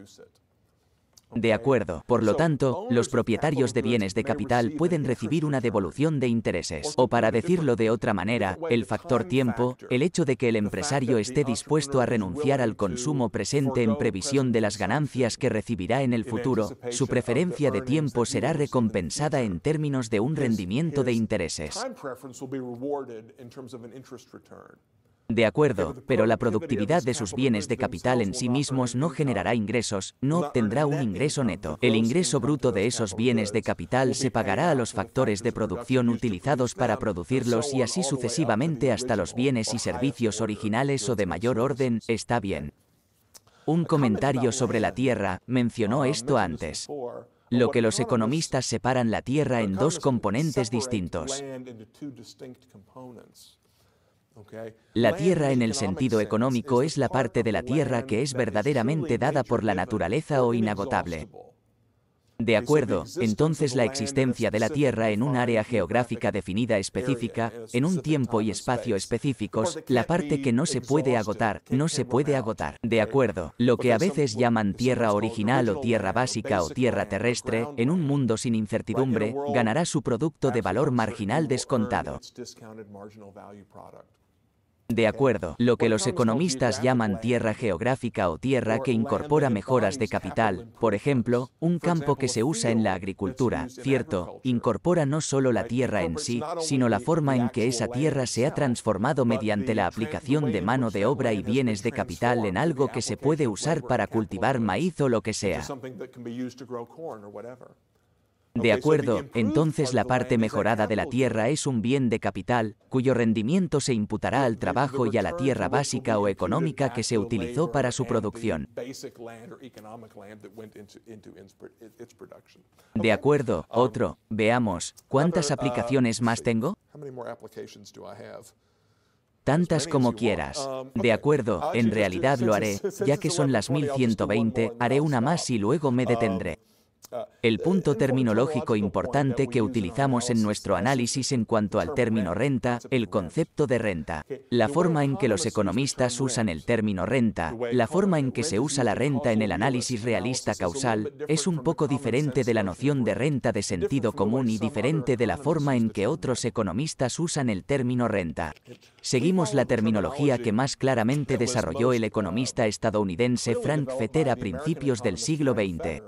S1: De acuerdo. Por lo tanto, los propietarios de bienes de capital pueden recibir una devolución de intereses. O para decirlo de otra manera, el factor tiempo, el hecho de que el empresario esté dispuesto a renunciar al consumo presente en previsión de las ganancias que recibirá en el futuro, su preferencia de tiempo será recompensada en términos de un rendimiento de intereses. De acuerdo, pero la productividad de sus bienes de capital en sí mismos no generará ingresos, no obtendrá un ingreso neto. El ingreso bruto de esos bienes de capital se pagará a los factores de producción utilizados para producirlos y así sucesivamente hasta los bienes y servicios originales o de mayor orden, está bien. Un comentario sobre la Tierra mencionó uh, esto antes uh,
S2: lo que los economistas
S1: separan la Tierra en dos componentes distintos.
S2: La tierra en el sentido
S1: económico es la parte de la tierra que es verdaderamente dada por la naturaleza o inagotable. De acuerdo, entonces la existencia de la Tierra en un área geográfica definida específica, en un tiempo y espacio específicos, la parte que no se puede agotar, no se puede agotar. De acuerdo, lo que a veces llaman tierra original o tierra básica o tierra terrestre, en un mundo sin incertidumbre, ganará su producto de valor marginal descontado. De acuerdo, lo que los economistas llaman tierra geográfica o tierra que incorpora mejoras de capital, por ejemplo, un campo que se usa en la agricultura, cierto, incorpora no solo la tierra en sí, sino la forma en que esa tierra se ha transformado mediante la aplicación de mano de obra y bienes de capital en algo que se puede usar para cultivar maíz o lo que sea. De acuerdo, entonces la parte mejorada de la tierra es un bien de capital, cuyo rendimiento se imputará al trabajo y a la tierra básica o económica que se utilizó para su producción. De acuerdo, um, otro. Veamos, ¿cuántas uh, aplicaciones más tengo? tantas como quieras. Um, de acuerdo, uh, en realidad lo haré, ya que son las 1120, haré una más y luego me um, detendré. El punto terminológico importante que utilizamos en nuestro análisis en cuanto al término renta, el concepto de renta, la forma en que los economistas usan el término renta, la forma en que se usa la renta en el análisis realista causal, es un poco diferente de la noción de renta de sentido común y diferente de la forma en que otros economistas usan el término renta. Seguimos la terminología que más claramente desarrolló el economista estadounidense Frank Fetter a principios del siglo XX.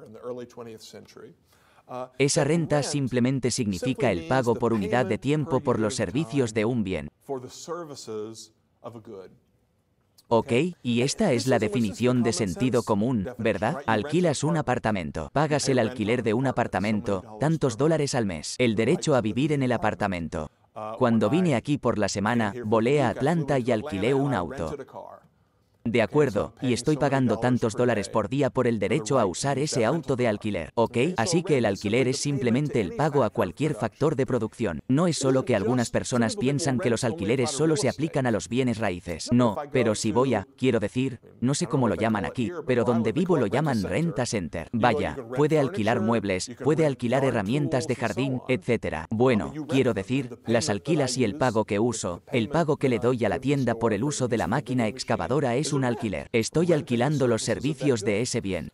S2: Uh, Esa renta simplemente significa el pago por unidad de tiempo por los
S1: servicios de un bien. Ok, y esta es la definición de sentido común, ¿verdad? Alquilas un apartamento, pagas el alquiler de un apartamento, tantos dólares al mes, el derecho a vivir en el apartamento. Cuando vine aquí por la semana, volé a Atlanta y alquilé un auto. De acuerdo, y estoy pagando tantos dólares por día por el derecho a usar ese auto de alquiler, ¿ok? Así que el alquiler es simplemente el pago a cualquier factor de producción. No es solo que algunas personas piensan que los alquileres solo se aplican a los bienes raíces. No, pero si voy a, quiero decir, no sé cómo lo llaman aquí, pero donde vivo lo llaman renta center. Vaya, puede alquilar muebles, puede alquilar herramientas de jardín, etc. Bueno, quiero decir, las alquilas y el pago que uso, el pago que le doy a la tienda por el uso de la máquina excavadora es un alquiler. Estoy alquilando los servicios de ese bien.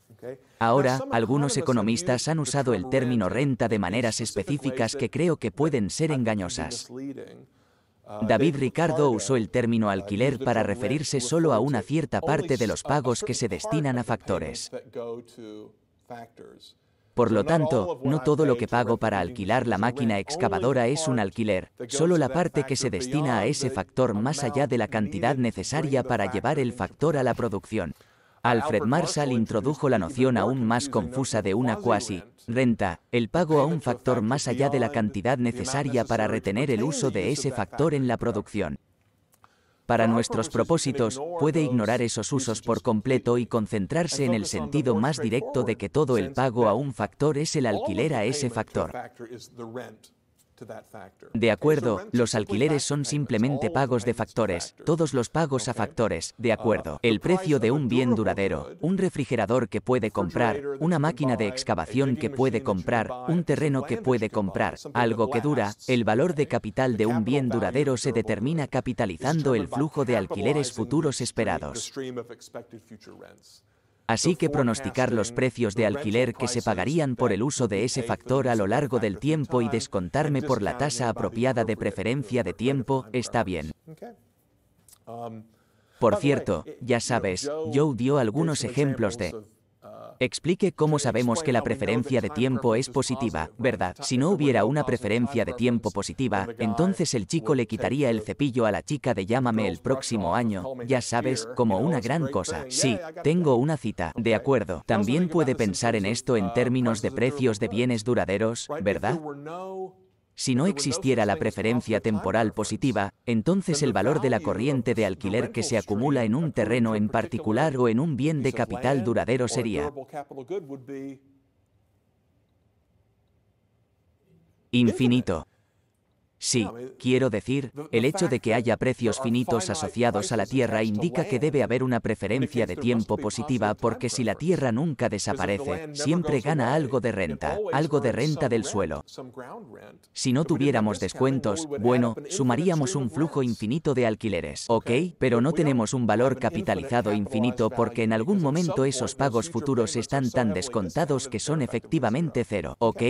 S1: Ahora, algunos economistas han usado el término renta de maneras específicas que creo que pueden ser engañosas.
S2: David Ricardo
S1: usó el término alquiler para referirse solo a una cierta parte de los pagos que se destinan a factores. Por lo tanto, no todo lo que pago para alquilar la máquina excavadora es un alquiler, solo la parte que se destina a ese factor más allá de la cantidad necesaria para llevar el factor a la producción. Alfred Marshall introdujo la noción aún más confusa de una cuasi renta, el pago a un factor más allá de la cantidad necesaria para retener el uso de ese factor en la producción para nuestros propósitos, puede ignorar esos usos por completo y concentrarse en el sentido más directo de que todo el pago a un factor es el alquiler a ese factor. De acuerdo, los alquileres son simplemente pagos de factores, todos los pagos a factores, de uh, acuerdo. El precio de un bien duradero, un refrigerador que puede comprar, una máquina de excavación que puede comprar, un terreno que puede comprar, algo que dura, el valor de capital de un bien duradero se determina capitalizando el flujo de alquileres futuros esperados así que pronosticar los precios de alquiler que se pagarían por el uso de ese factor a lo largo del tiempo y descontarme por la tasa apropiada de preferencia de tiempo está bien.
S2: Por cierto,
S1: ya sabes, Joe dio algunos ejemplos de Explique cómo sabemos que la preferencia de tiempo es positiva, eh, ¿verdad? Si no hubiera una preferencia de tiempo positiva, entonces el chico le quitaría el cepillo a la chica de llámame el próximo año, ya sabes, como una gran cosa. Sí, tengo una cita. De acuerdo. También puede pensar en esto en uh, términos de precios de bienes duraderos, ¿verdad? Si no existiera la preferencia temporal positiva, entonces el valor de la corriente de alquiler que se acumula en un terreno en particular o en un bien de capital duradero sería infinito. Sí, quiero decir, el hecho de que haya precios finitos asociados a la Tierra indica que debe haber una preferencia de tiempo positiva porque si la Tierra nunca desaparece, siempre gana algo de renta, algo de renta del suelo. Si no tuviéramos descuentos, bueno, sumaríamos un flujo infinito de alquileres, ¿ok? Pero no tenemos un valor capitalizado infinito porque en algún momento esos pagos futuros están tan descontados que son efectivamente cero, ¿ok?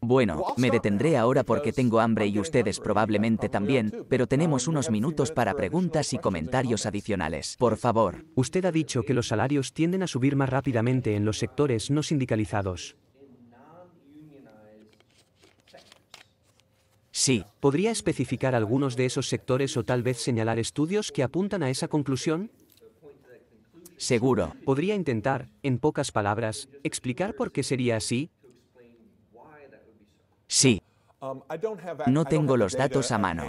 S1: Bueno, me detendré ahora porque tengo hambre y ustedes probablemente también, pero tenemos unos minutos para preguntas y comentarios adicionales. Por favor. Usted ha dicho que los salarios tienden a subir más rápidamente en los sectores no sindicalizados. Sí. ¿Podría especificar algunos de esos sectores o tal
S3: vez señalar estudios que apuntan a esa conclusión? Seguro. ¿Podría intentar, en pocas palabras, explicar por qué sería así?
S1: Sí.
S2: Um, no tengo los datos a mano.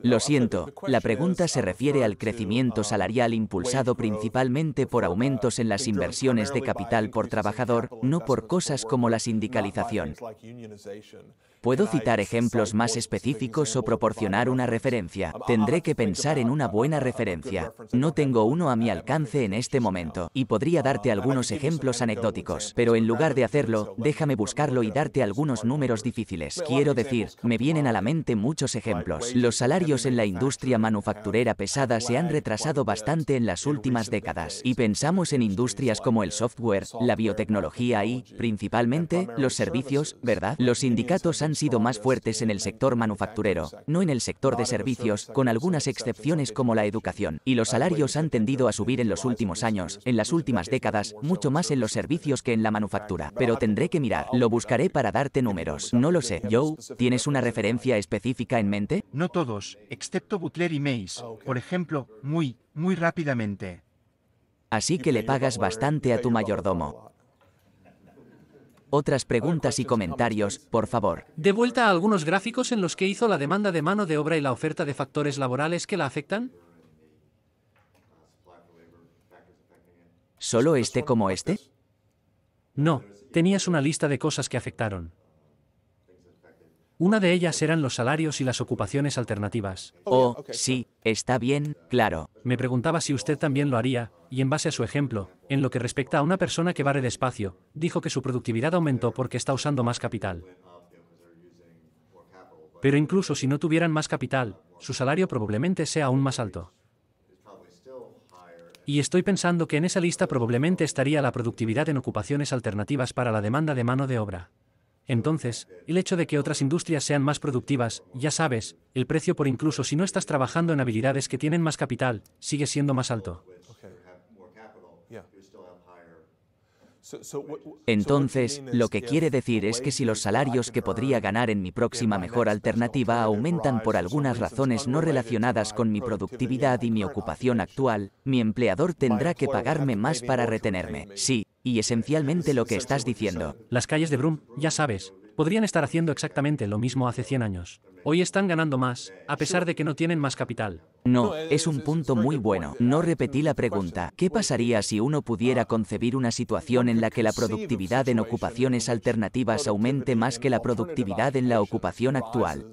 S1: Lo siento, la pregunta se refiere al crecimiento um, salarial impulsado principalmente por aumentos en las inversiones de capital por trabajador, no por cosas como la sindicalización. Puedo citar ejemplos más específicos o proporcionar una referencia. Tendré que pensar en una buena referencia. No tengo uno a mi alcance en este momento, y podría darte algunos ejemplos anecdóticos, pero en lugar de hacerlo, déjame buscarlo y darte algunos números difíciles. Quiero decir, me vienen a la mente muchos ejemplos. Los salarios en la industria manufacturera pesada se han retrasado bastante en las últimas décadas, y pensamos en industrias como el software, la biotecnología y, principalmente, los servicios, ¿verdad? Los sindicatos han sido más fuertes en el sector manufacturero, no en el sector de servicios, con algunas excepciones como la educación. Y los salarios han tendido a subir en los últimos años, en las últimas décadas, mucho más en los servicios que en la manufactura. Pero tendré que mirar, lo buscaré para darte números. No lo sé. Joe, ¿tienes una referencia específica en mente?
S3: No todos, excepto Butler y Mays. Por ejemplo, muy, muy rápidamente.
S1: Así que le pagas bastante a tu mayordomo otras preguntas y comentarios, por favor.
S3: De vuelta a algunos gráficos en los que hizo la demanda de mano de obra y la oferta de factores laborales que la afectan. ¿Solo este como este? No, tenías una lista de cosas que afectaron. Una de ellas eran los salarios y las ocupaciones alternativas.
S4: Oh, oh sí,
S3: está bien, claro. Me preguntaba si usted también lo haría, y en base a su ejemplo, en lo que respecta a una persona que barre despacio, dijo que su productividad aumentó porque está usando más capital. Pero incluso si no tuvieran más capital, su salario probablemente sea aún más alto. Y estoy pensando que en esa lista probablemente estaría la productividad en ocupaciones alternativas para la demanda de mano de obra. Entonces, el hecho de que otras industrias sean más productivas, ya sabes, el precio por incluso si no estás trabajando en habilidades que tienen más capital, sigue siendo más alto. Entonces,
S2: lo que quiere decir es
S1: que si los salarios que podría ganar en mi próxima mejor alternativa aumentan por algunas razones no relacionadas con mi productividad y mi ocupación actual, mi
S3: empleador tendrá que pagarme más para retenerme. Sí, y esencialmente lo que estás diciendo. Las calles de Broom, ya sabes, podrían estar haciendo exactamente lo mismo hace 100 años. Hoy están ganando más, a pesar de que no tienen más capital.
S1: No, es un punto muy bueno. No repetí la pregunta. ¿Qué pasaría si uno pudiera concebir una situación en la que la productividad en ocupaciones alternativas aumente más que la productividad en la ocupación actual?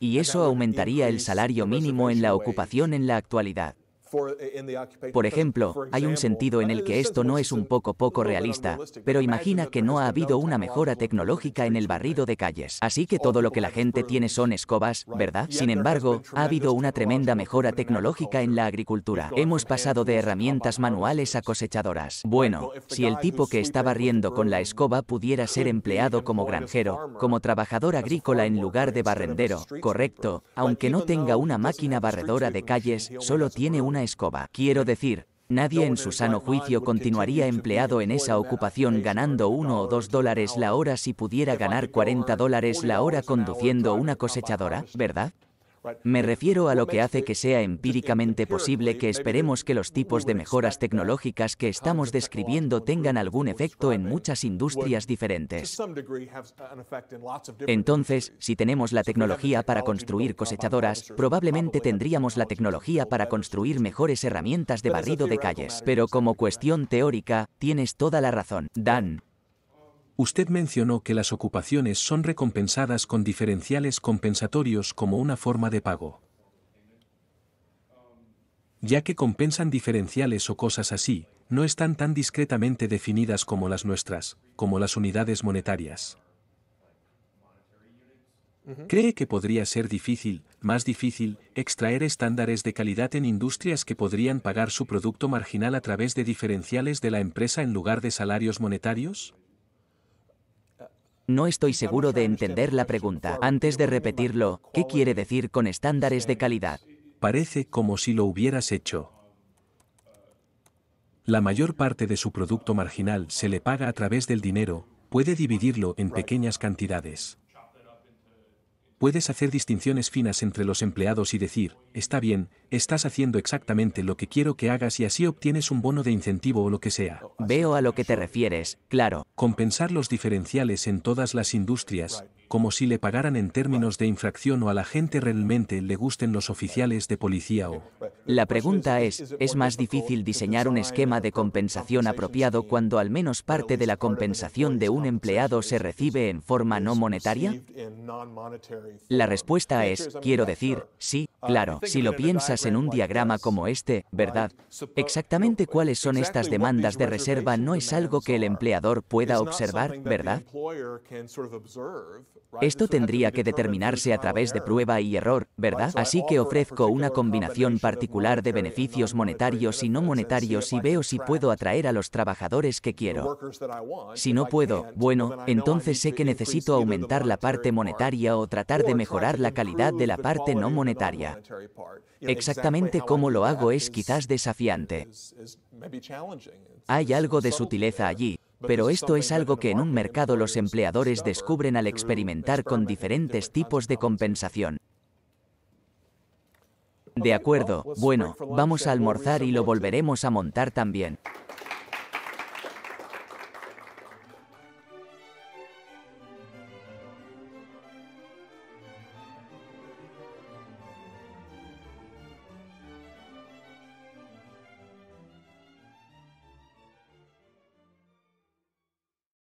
S1: Y eso aumentaría el salario mínimo en la ocupación en la actualidad.
S2: Eh, Por ejemplo, hay un sentido en el que
S1: esto no es un poco poco realista, pero imagina que no ha habido una mejora tecnológica en el barrido de calles. Así que todo lo que la gente tiene son escobas, ¿verdad? Sin embargo, ha habido una tremenda mejora tecnológica en la agricultura. Hemos pasado de herramientas manuales a cosechadoras. Bueno, si el tipo que está barriendo con la escoba pudiera ser empleado como granjero, como trabajador agrícola en lugar de barrendero, correcto, aunque no tenga una máquina barredora de calles, solo tiene una escoba. Quiero decir, Nadie en su sano juicio continuaría empleado en esa ocupación ganando uno o dos dólares la hora si pudiera ganar 40 dólares la hora conduciendo una cosechadora, ¿verdad? Me refiero a lo que hace que sea empíricamente posible que esperemos que los tipos de mejoras tecnológicas que estamos describiendo tengan algún efecto en muchas industrias diferentes. Entonces, si tenemos la tecnología para construir cosechadoras, probablemente tendríamos la tecnología para construir mejores herramientas de barrido de calles. Pero como cuestión teórica,
S5: tienes toda la razón. Dan, Usted mencionó que las ocupaciones son recompensadas con diferenciales compensatorios como una forma de pago. Ya que compensan diferenciales o cosas así, no están tan discretamente definidas como las nuestras, como las unidades monetarias. ¿Cree que podría ser difícil, más difícil, extraer estándares de calidad en industrias que podrían pagar su producto marginal a través de diferenciales de la empresa en lugar de salarios monetarios? No estoy seguro de
S1: entender la pregunta. Antes de repetirlo, ¿qué quiere decir con estándares de calidad?
S5: Parece como si lo hubieras hecho. La mayor parte de su producto marginal se le paga a través del dinero, puede dividirlo en pequeñas cantidades. Puedes hacer distinciones finas entre los empleados y decir, está bien, estás haciendo exactamente lo que quiero que hagas y así obtienes un bono de incentivo o lo que sea. Veo a lo que te refieres, claro. Compensar los diferenciales en todas las industrias, como si le pagaran en términos de infracción o a la gente realmente le gusten los oficiales de policía o... La pregunta es, ¿es más difícil diseñar un esquema de compensación
S1: apropiado cuando al menos parte de la compensación de un empleado se recibe en forma no monetaria? La respuesta es, quiero decir, sí, claro, si lo piensas en un diagrama como este, ¿verdad? Exactamente cuáles son estas demandas de reserva no es algo que el empleador pueda observar, ¿verdad? Esto tendría que determinarse a través de prueba y error, ¿verdad? Así que ofrezco una combinación particular de beneficios monetarios y no monetarios y veo si puedo atraer a los trabajadores que quiero. Si no puedo, bueno, entonces sé que necesito aumentar la parte monetaria o tratar de mejorar la calidad de la parte no monetaria.
S2: Exactamente cómo lo hago es quizás desafiante.
S1: Hay algo de sutileza allí, pero esto es algo que en un mercado los empleadores descubren al experimentar con diferentes tipos de compensación. De acuerdo, bueno, vamos a almorzar y lo volveremos a montar también.